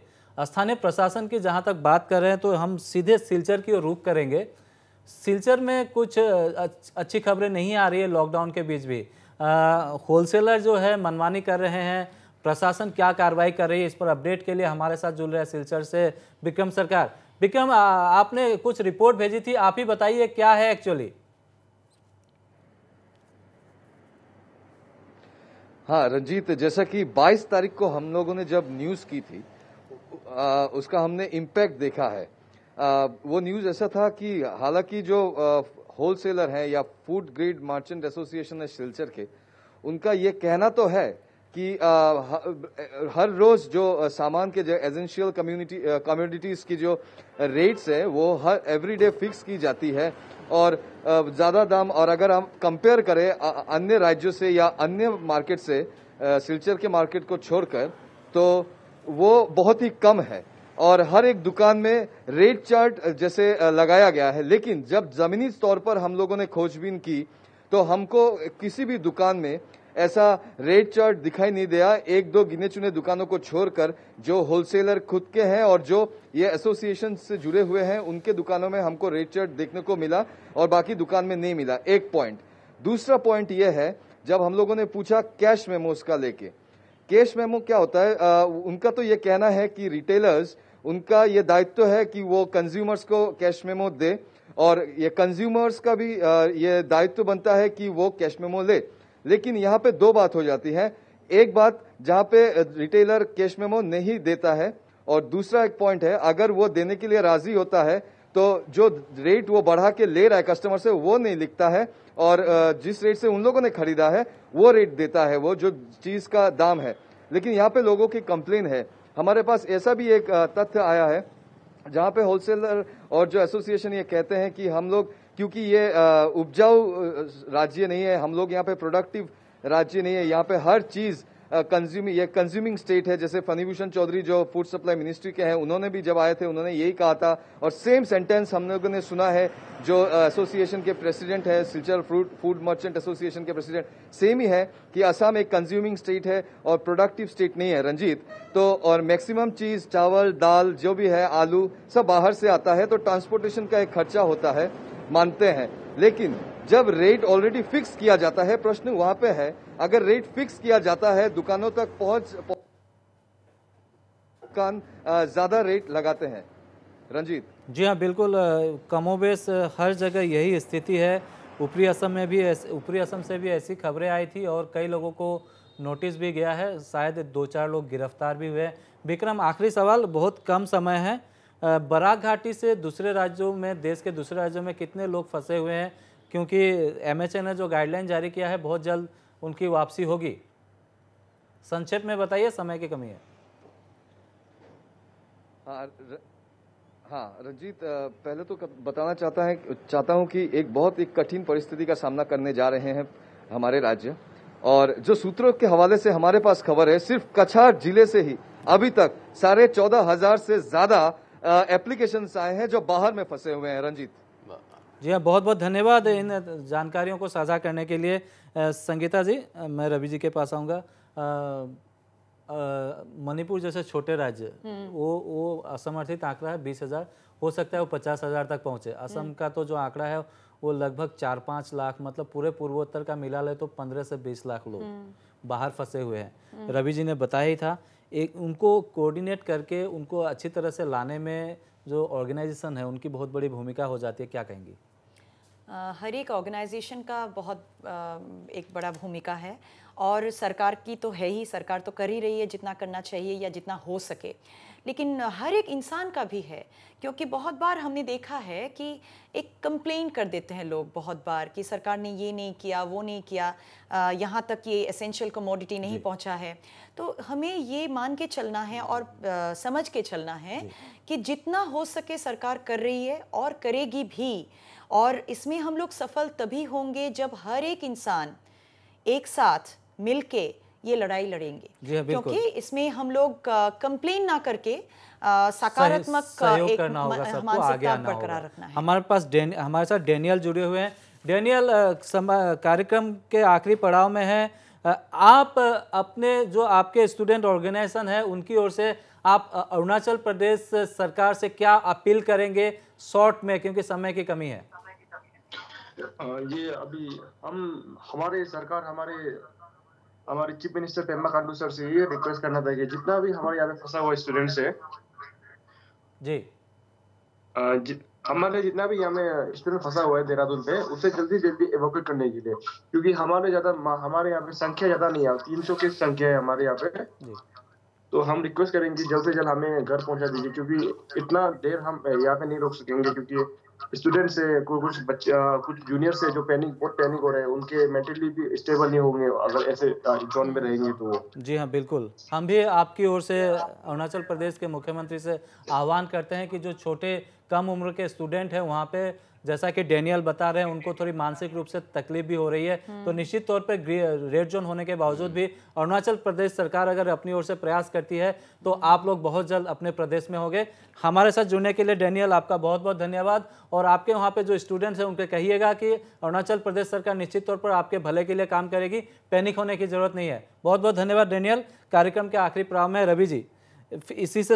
स्थानीय प्रशासन की जहाँ तक बात कर रहे हैं तो हम सीधे सिलचर की ओर रुख करेंगे सिलचर में कुछ अच्छी खबरें नहीं आ रही है लॉकडाउन के बीच भी होलसेलर जो है मनमानी कर रहे हैं प्रशासन क्या कार्रवाई कर रही है इस पर अपडेट के लिए हमारे साथ जुड़ रहे हैं सिलचर से विक्रम सरकार विक्रम आपने कुछ रिपोर्ट भेजी थी आप ही बताइए क्या है एक्चुअली हाँ रंजीत जैसा कि 22 तारीख को हम लोगों ने जब न्यूज की थी आ, उसका हमने इम्पैक्ट देखा है आ, वो न्यूज ऐसा था कि हालांकि जो होलसेलर हैं या फूड ग्रेड मर्चेंट एसोसिएशन है सिलचर के उनका ये कहना तो है कि हर रोज जो सामान के जो एजेंशियल कम्युनिटी कम्युनिटीज की जो रेट्स है वो हर एवरी डे फिक्स की जाती है और ज़्यादा दाम और अगर हम कंपेयर करें अन्य राज्यों से या अन्य मार्केट से सिलचर के मार्केट को छोड़कर तो वो बहुत ही कम है और हर एक दुकान में रेट चार्ट जैसे लगाया गया है लेकिन जब ज़मीनी तौर पर हम लोगों ने खोजबीन की तो हमको किसी भी दुकान में ऐसा रेट चार्ट दिखाई नहीं दिया एक दो गिने चुने दुकानों को छोड़कर जो होलसेलर खुद के हैं और जो ये एसोसिएशन से जुड़े हुए हैं उनके दुकानों में हमको रेट चार्ट देखने को मिला और बाकी दुकान में नहीं मिला एक पॉइंट दूसरा पॉइंट यह है जब हम लोगों ने पूछा कैश मेमोज का लेके कैश मेमो क्या होता है आ, उनका तो ये कहना है कि रिटेलर्स उनका ये दायित्व है कि वो कंज्यूमर्स को कैश मेमो दे और ये कंज्यूमर्स का भी आ, ये दायित्व बनता है कि वो कैश मेमो ले लेकिन यहाँ पे दो बात हो जाती है एक बात जहाँ पे रिटेलर कैश मेमो नहीं देता है और दूसरा एक पॉइंट है अगर वो देने के लिए राजी होता है तो जो रेट वो बढ़ा के ले रहा है कस्टमर से वो नहीं लिखता है और जिस रेट से उन लोगों ने खरीदा है वो रेट देता है वो जो चीज का दाम है लेकिन यहाँ पे लोगों की कंप्लेन है हमारे पास ऐसा भी एक तथ्य आया है जहाँ पे होलसेलर और जो एसोसिएशन ये कहते हैं कि हम लोग क्योंकि ये उपजाऊ राज्य नहीं है हम लोग यहाँ पे प्रोडक्टिव राज्य नहीं है यहाँ पे हर चीज़ कंज्यूमिंग ये कंज्यूमिंग स्टेट है जैसे फनीभूषण चौधरी जो फूड सप्लाई मिनिस्ट्री के हैं उन्होंने भी जब आए थे उन्होंने यही कहा था और सेम सेंटेंस हम लोगों ने सुना है जो एसोसिएशन के प्रेसिडेंट है Silchar fruit food merchant association के प्रेसिडेंट सेम ही है कि असम एक कंज्यूमिंग स्टेट है और प्रोडक्टिव स्टेट नहीं है रंजीत तो और मैक्सिमम चीज चावल दाल जो भी है आलू सब बाहर से आता है तो ट्रांसपोर्टेशन का एक खर्चा होता है मानते हैं लेकिन जब रेट ऑलरेडी फिक्स किया जाता है प्रश्न वहां पे है अगर रेट फिक्स किया जाता है दुकानों तक पहुंच, दुकान ज्यादा रेट लगाते हैं रंजीत जी हाँ बिल्कुल कमोबेश हर जगह यही स्थिति है ऊपरी असम में भी ऊपरी असम से भी ऐसी खबरें आई थी और कई लोगों को नोटिस भी गया है शायद दो चार लोग गिरफ्तार भी हुए विक्रम आखिरी सवाल बहुत कम समय है बराक घाटी से दूसरे राज्यों में देश के दूसरे राज्यों में कितने लोग फंसे हुए हैं क्योंकि एम ने जो गाइडलाइन जारी किया है बहुत जल्द उनकी वापसी होगी संक्षेप में बताइए समय की कमी है हाँ, हाँ रंजीत पहले तो बताना चाहता है चाहता हूँ कि एक बहुत एक कठिन परिस्थिति का सामना करने जा रहे हैं हमारे राज्य और जो सूत्रों के हवाले से हमारे पास खबर है सिर्फ कछार जिले से ही अभी तक साढ़े चौदह हजार से ज्यादा एप्लीकेशन आए हैं जो बाहर में फंसे हुए हैं रंजीत जी हाँ बहुत बहुत धन्यवाद इन जानकारियों को साझा करने के लिए संगीता जी मैं रवि जी के पास आऊँगा मणिपुर जैसे छोटे राज्य हम्म। वो वो असमर्थित आंकड़ा है बीस हज़ार हो सकता है वो पचास हज़ार तक पहुंचे हम्म। असम का तो जो आंकड़ा है वो लगभग चार पाँच लाख मतलब पूरे पूर्वोत्तर का मिला ले तो पंद्रह से बीस लाख लोग हम्म। बाहर फंसे हुए हैं रवि जी ने बताया ही था एक उनको कोऑर्डिनेट करके उनको अच्छी तरह से लाने में जो ऑर्गेनाइजेशन है उनकी बहुत बड़ी भूमिका हो जाती है क्या कहेंगी हर एक ऑर्गेनाइजेशन का बहुत एक बड़ा भूमिका है और सरकार की तो है ही सरकार तो कर ही रही है जितना करना चाहिए या जितना हो सके लेकिन हर एक इंसान का भी है क्योंकि बहुत बार हमने देखा है कि एक कंप्लेन कर देते हैं लोग बहुत बार कि सरकार ने ये नहीं किया वो नहीं किया यहाँ तक ये एसेंशियल कमोडिटी नहीं पहुँचा है तो हमें ये मान के चलना है और आ, समझ के चलना है कि जितना हो सके सरकार कर रही है और करेगी भी और इसमें हम लोग सफल तभी होंगे जब हर एक इंसान एक साथ मिलके ये लड़ाई लड़ेंगे हाँ, क्योंकि इसमें हम लोग कंप्लेन ना करके सकारात्मक एक बरकरार रखना है हमारे पास हमारे साथ डेनियल जुड़े हुए हैं डेनियल कार्यक्रम के आखिरी पड़ाव में है आप अपने जो आपके स्टूडेंट ऑर्गेनाइजेशन है उनकी ओर से आप अरुणाचल प्रदेश सरकार से क्या अपील करेंगे शॉर्ट में क्योंकि समय की कमी है ये अभी हम हमारे सरकार हमारे हमारे chief minister Pema Khandu sir से ये रिक्वेस्ट करना था कि जितना भी हमारे यहाँ पे फंसा हुआ स्टूडेंट्स है जी हमारे जितना भी यहाँ स्टूडेंट फंसा हुआ है देहरादून पे उसे जल्दी जल्दी एवोकेट करने के लिए क्योंकि हमारे ज्यादा हमारे यहाँ पे संख्या ज्यादा नहीं है तीन सौ की संख्या है हमारे यहाँ पे तो हम रिक्वेस्ट करेंगे जल्द से जल्द हमें घर पहुंचा दीजिए क्योंकि इतना देर हम यहाँ पे नहीं रोक सकेंगे क्योंकि स्टूडेंट से कुछ बच्चा कुछ जूनियर से जो पैनिक बहुत पैनिक हो रहे हैं उनके मेंटली भी स्टेबल नहीं होंगे अगर ऐसे जोन में रहेंगे तो जी हाँ बिल्कुल हम भी आपकी ओर से अरुणाचल प्रदेश के मुख्यमंत्री से आह्वान करते हैं कि जो छोटे कम उम्र के स्टूडेंट हैं वहाँ पे जैसा कि डेनियल बता रहे हैं उनको थोड़ी मानसिक रूप से तकलीफ भी हो रही है हम्म। तो निश्चित तौर पर रेड जोन होने के बावजूद भी अरुणाचल प्रदेश सरकार अगर अपनी ओर से प्रयास करती है तो आप लोग बहुत जल्द अपने प्रदेश में होंगे हमारे साथ जुड़ने के लिए डेनियल आपका बहुत बहुत धन्यवाद और आपके वहाँ पे जो स्टूडेंट्स हैं उनके कहिएगा कि अरुणाचल प्रदेश सरकार निश्चित तौर पर आपके भले के लिए काम करेगी पैनिक होने की जरूरत नहीं है बहुत बहुत धन्यवाद डेनियल कार्यक्रम के आखिरी प्रारंभ में रवि जी इसी से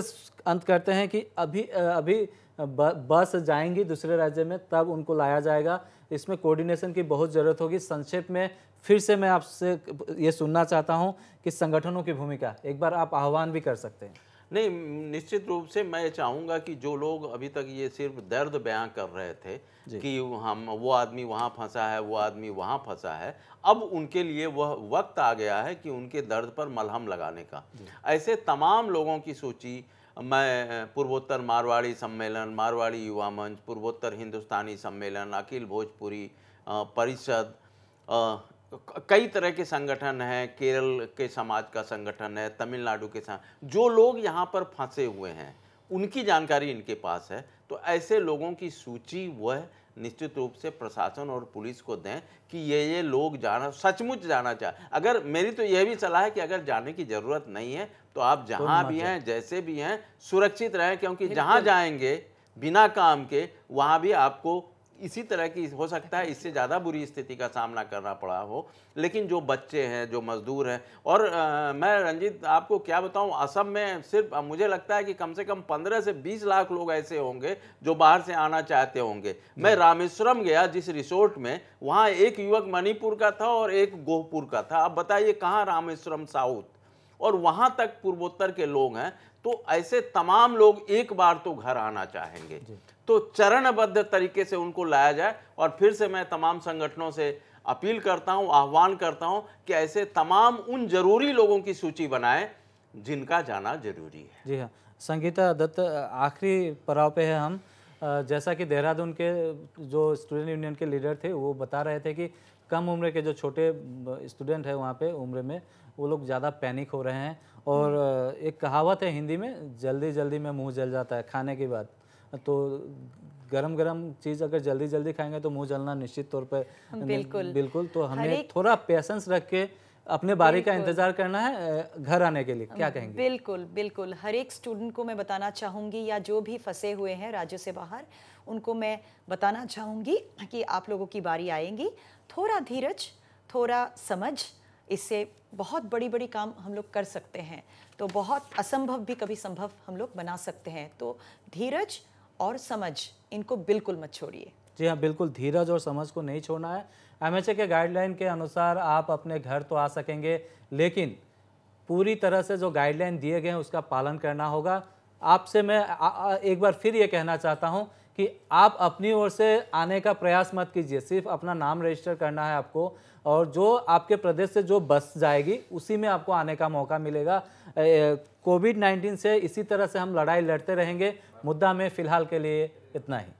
अंत करते हैं कि अभी अभी बस जाएंगी दूसरे राज्य में तब उनको लाया जाएगा इसमें कोऑर्डिनेशन की बहुत ज़रूरत होगी संक्षेप में फिर से मैं आपसे ये सुनना चाहता हूँ कि संगठनों की भूमिका एक बार आप आह्वान भी कर सकते हैं नहीं निश्चित रूप से मैं चाहूँगा कि जो लोग अभी तक ये सिर्फ दर्द बयां कर रहे थे कि हम वो आदमी वहाँ फंसा है वो आदमी वहाँ फंसा है अब उनके लिए वह वक्त आ गया है कि उनके दर्द पर मलहम लगाने का ऐसे तमाम लोगों की सूची मैं पूर्वोत्तर मारवाड़ी सम्मेलन मारवाड़ी युवा मंच पूर्वोत्तर हिंदुस्तानी सम्मेलन अखिल भोजपुरी परिषद कई तरह के संगठन हैं केरल के समाज का संगठन है तमिलनाडु के साथ जो लोग यहाँ पर फंसे हुए हैं उनकी जानकारी इनके पास है तो ऐसे लोगों की सूची वह निश्चित रूप से प्रशासन और पुलिस को दें कि ये ये लोग जाना सचमुच जाना चाहे अगर मेरी तो यह भी सलाह है कि अगर जाने की ज़रूरत नहीं है तो आप जहाँ भी हैं जैसे भी हैं सुरक्षित रहें क्योंकि जहाँ जाएंगे बिना काम के वहाँ भी आपको इसी तरह की हो सकता है इससे ज़्यादा बुरी स्थिति का सामना करना पड़ा हो लेकिन जो बच्चे हैं जो मजदूर हैं और आ, मैं रंजीत आपको क्या बताऊं असम में सिर्फ मुझे लगता है कि कम से कम 15 से 20 लाख लोग ऐसे होंगे जो बाहर से आना चाहते होंगे मैं रामेश्वरम गया जिस रिसोर्ट में वहाँ एक युवक मणिपुर का था और एक गोहपुर का था आप बताइए कहाँ रामेश्वरम साउथ और वहाँ तक पूर्वोत्तर के लोग हैं तो ऐसे तमाम लोग एक बार तो घर आना चाहेंगे तो चरणबद्ध तरीके से उनको लाया जाए और फिर से मैं तमाम संगठनों से अपील करता हूँ आह्वान करता हूँ कि ऐसे तमाम उन जरूरी लोगों की सूची बनाएं जिनका जाना जरूरी है जी हाँ संगीता दत्त आखिरी पड़ाव पे है हम जैसा कि देहरादून के जो स्टूडेंट यूनियन के लीडर थे वो बता रहे थे कि कम उम्र के जो छोटे स्टूडेंट हैं वहाँ पे उम्र में वो लोग ज़्यादा पैनिक हो रहे हैं और एक कहावत है हिंदी में जल्दी जल्दी में मुंह जल जाता है खाने के बाद तो गरम गरम चीज़ अगर जल्दी जल्दी खाएंगे तो मुंह जलना निश्चित तौर पर बिल्कुल बिल्कुल तो हमें थोड़ा पेशेंस रख के अपने बारी का इंतजार करना है घर आने के लिए क्या कहेंगे बिल्कुल बिल्कुल हर एक स्टूडेंट को मैं बताना चाहूंगी या जो भी फंसे हुए हैं राज्यों से बाहर उनको मैं बताना चाहूंगी कि आप लोगों की बारी आएंगी थोड़ा धीरज थोड़ा समझ इससे बहुत बड़ी बड़ी काम हम लोग कर सकते हैं तो बहुत असंभव भी कभी संभव हम लोग बना सकते हैं तो धीरज और समझ इनको बिल्कुल मत छोड़िए जी हाँ बिल्कुल धीरज और समझ को नहीं छोड़ना है एम के गाइडलाइन के अनुसार आप अपने घर तो आ सकेंगे लेकिन पूरी तरह से जो गाइडलाइन दिए गए हैं उसका पालन करना होगा आपसे मैं एक बार फिर ये कहना चाहता हूँ कि आप अपनी ओर से आने का प्रयास मत कीजिए सिर्फ अपना नाम रजिस्टर करना है आपको और जो आपके प्रदेश से जो बस जाएगी उसी में आपको आने का मौका मिलेगा कोविड नाइन्टीन से इसी तरह से हम लड़ाई लड़ते रहेंगे मुद्दा में फ़िलहाल के लिए इतना ही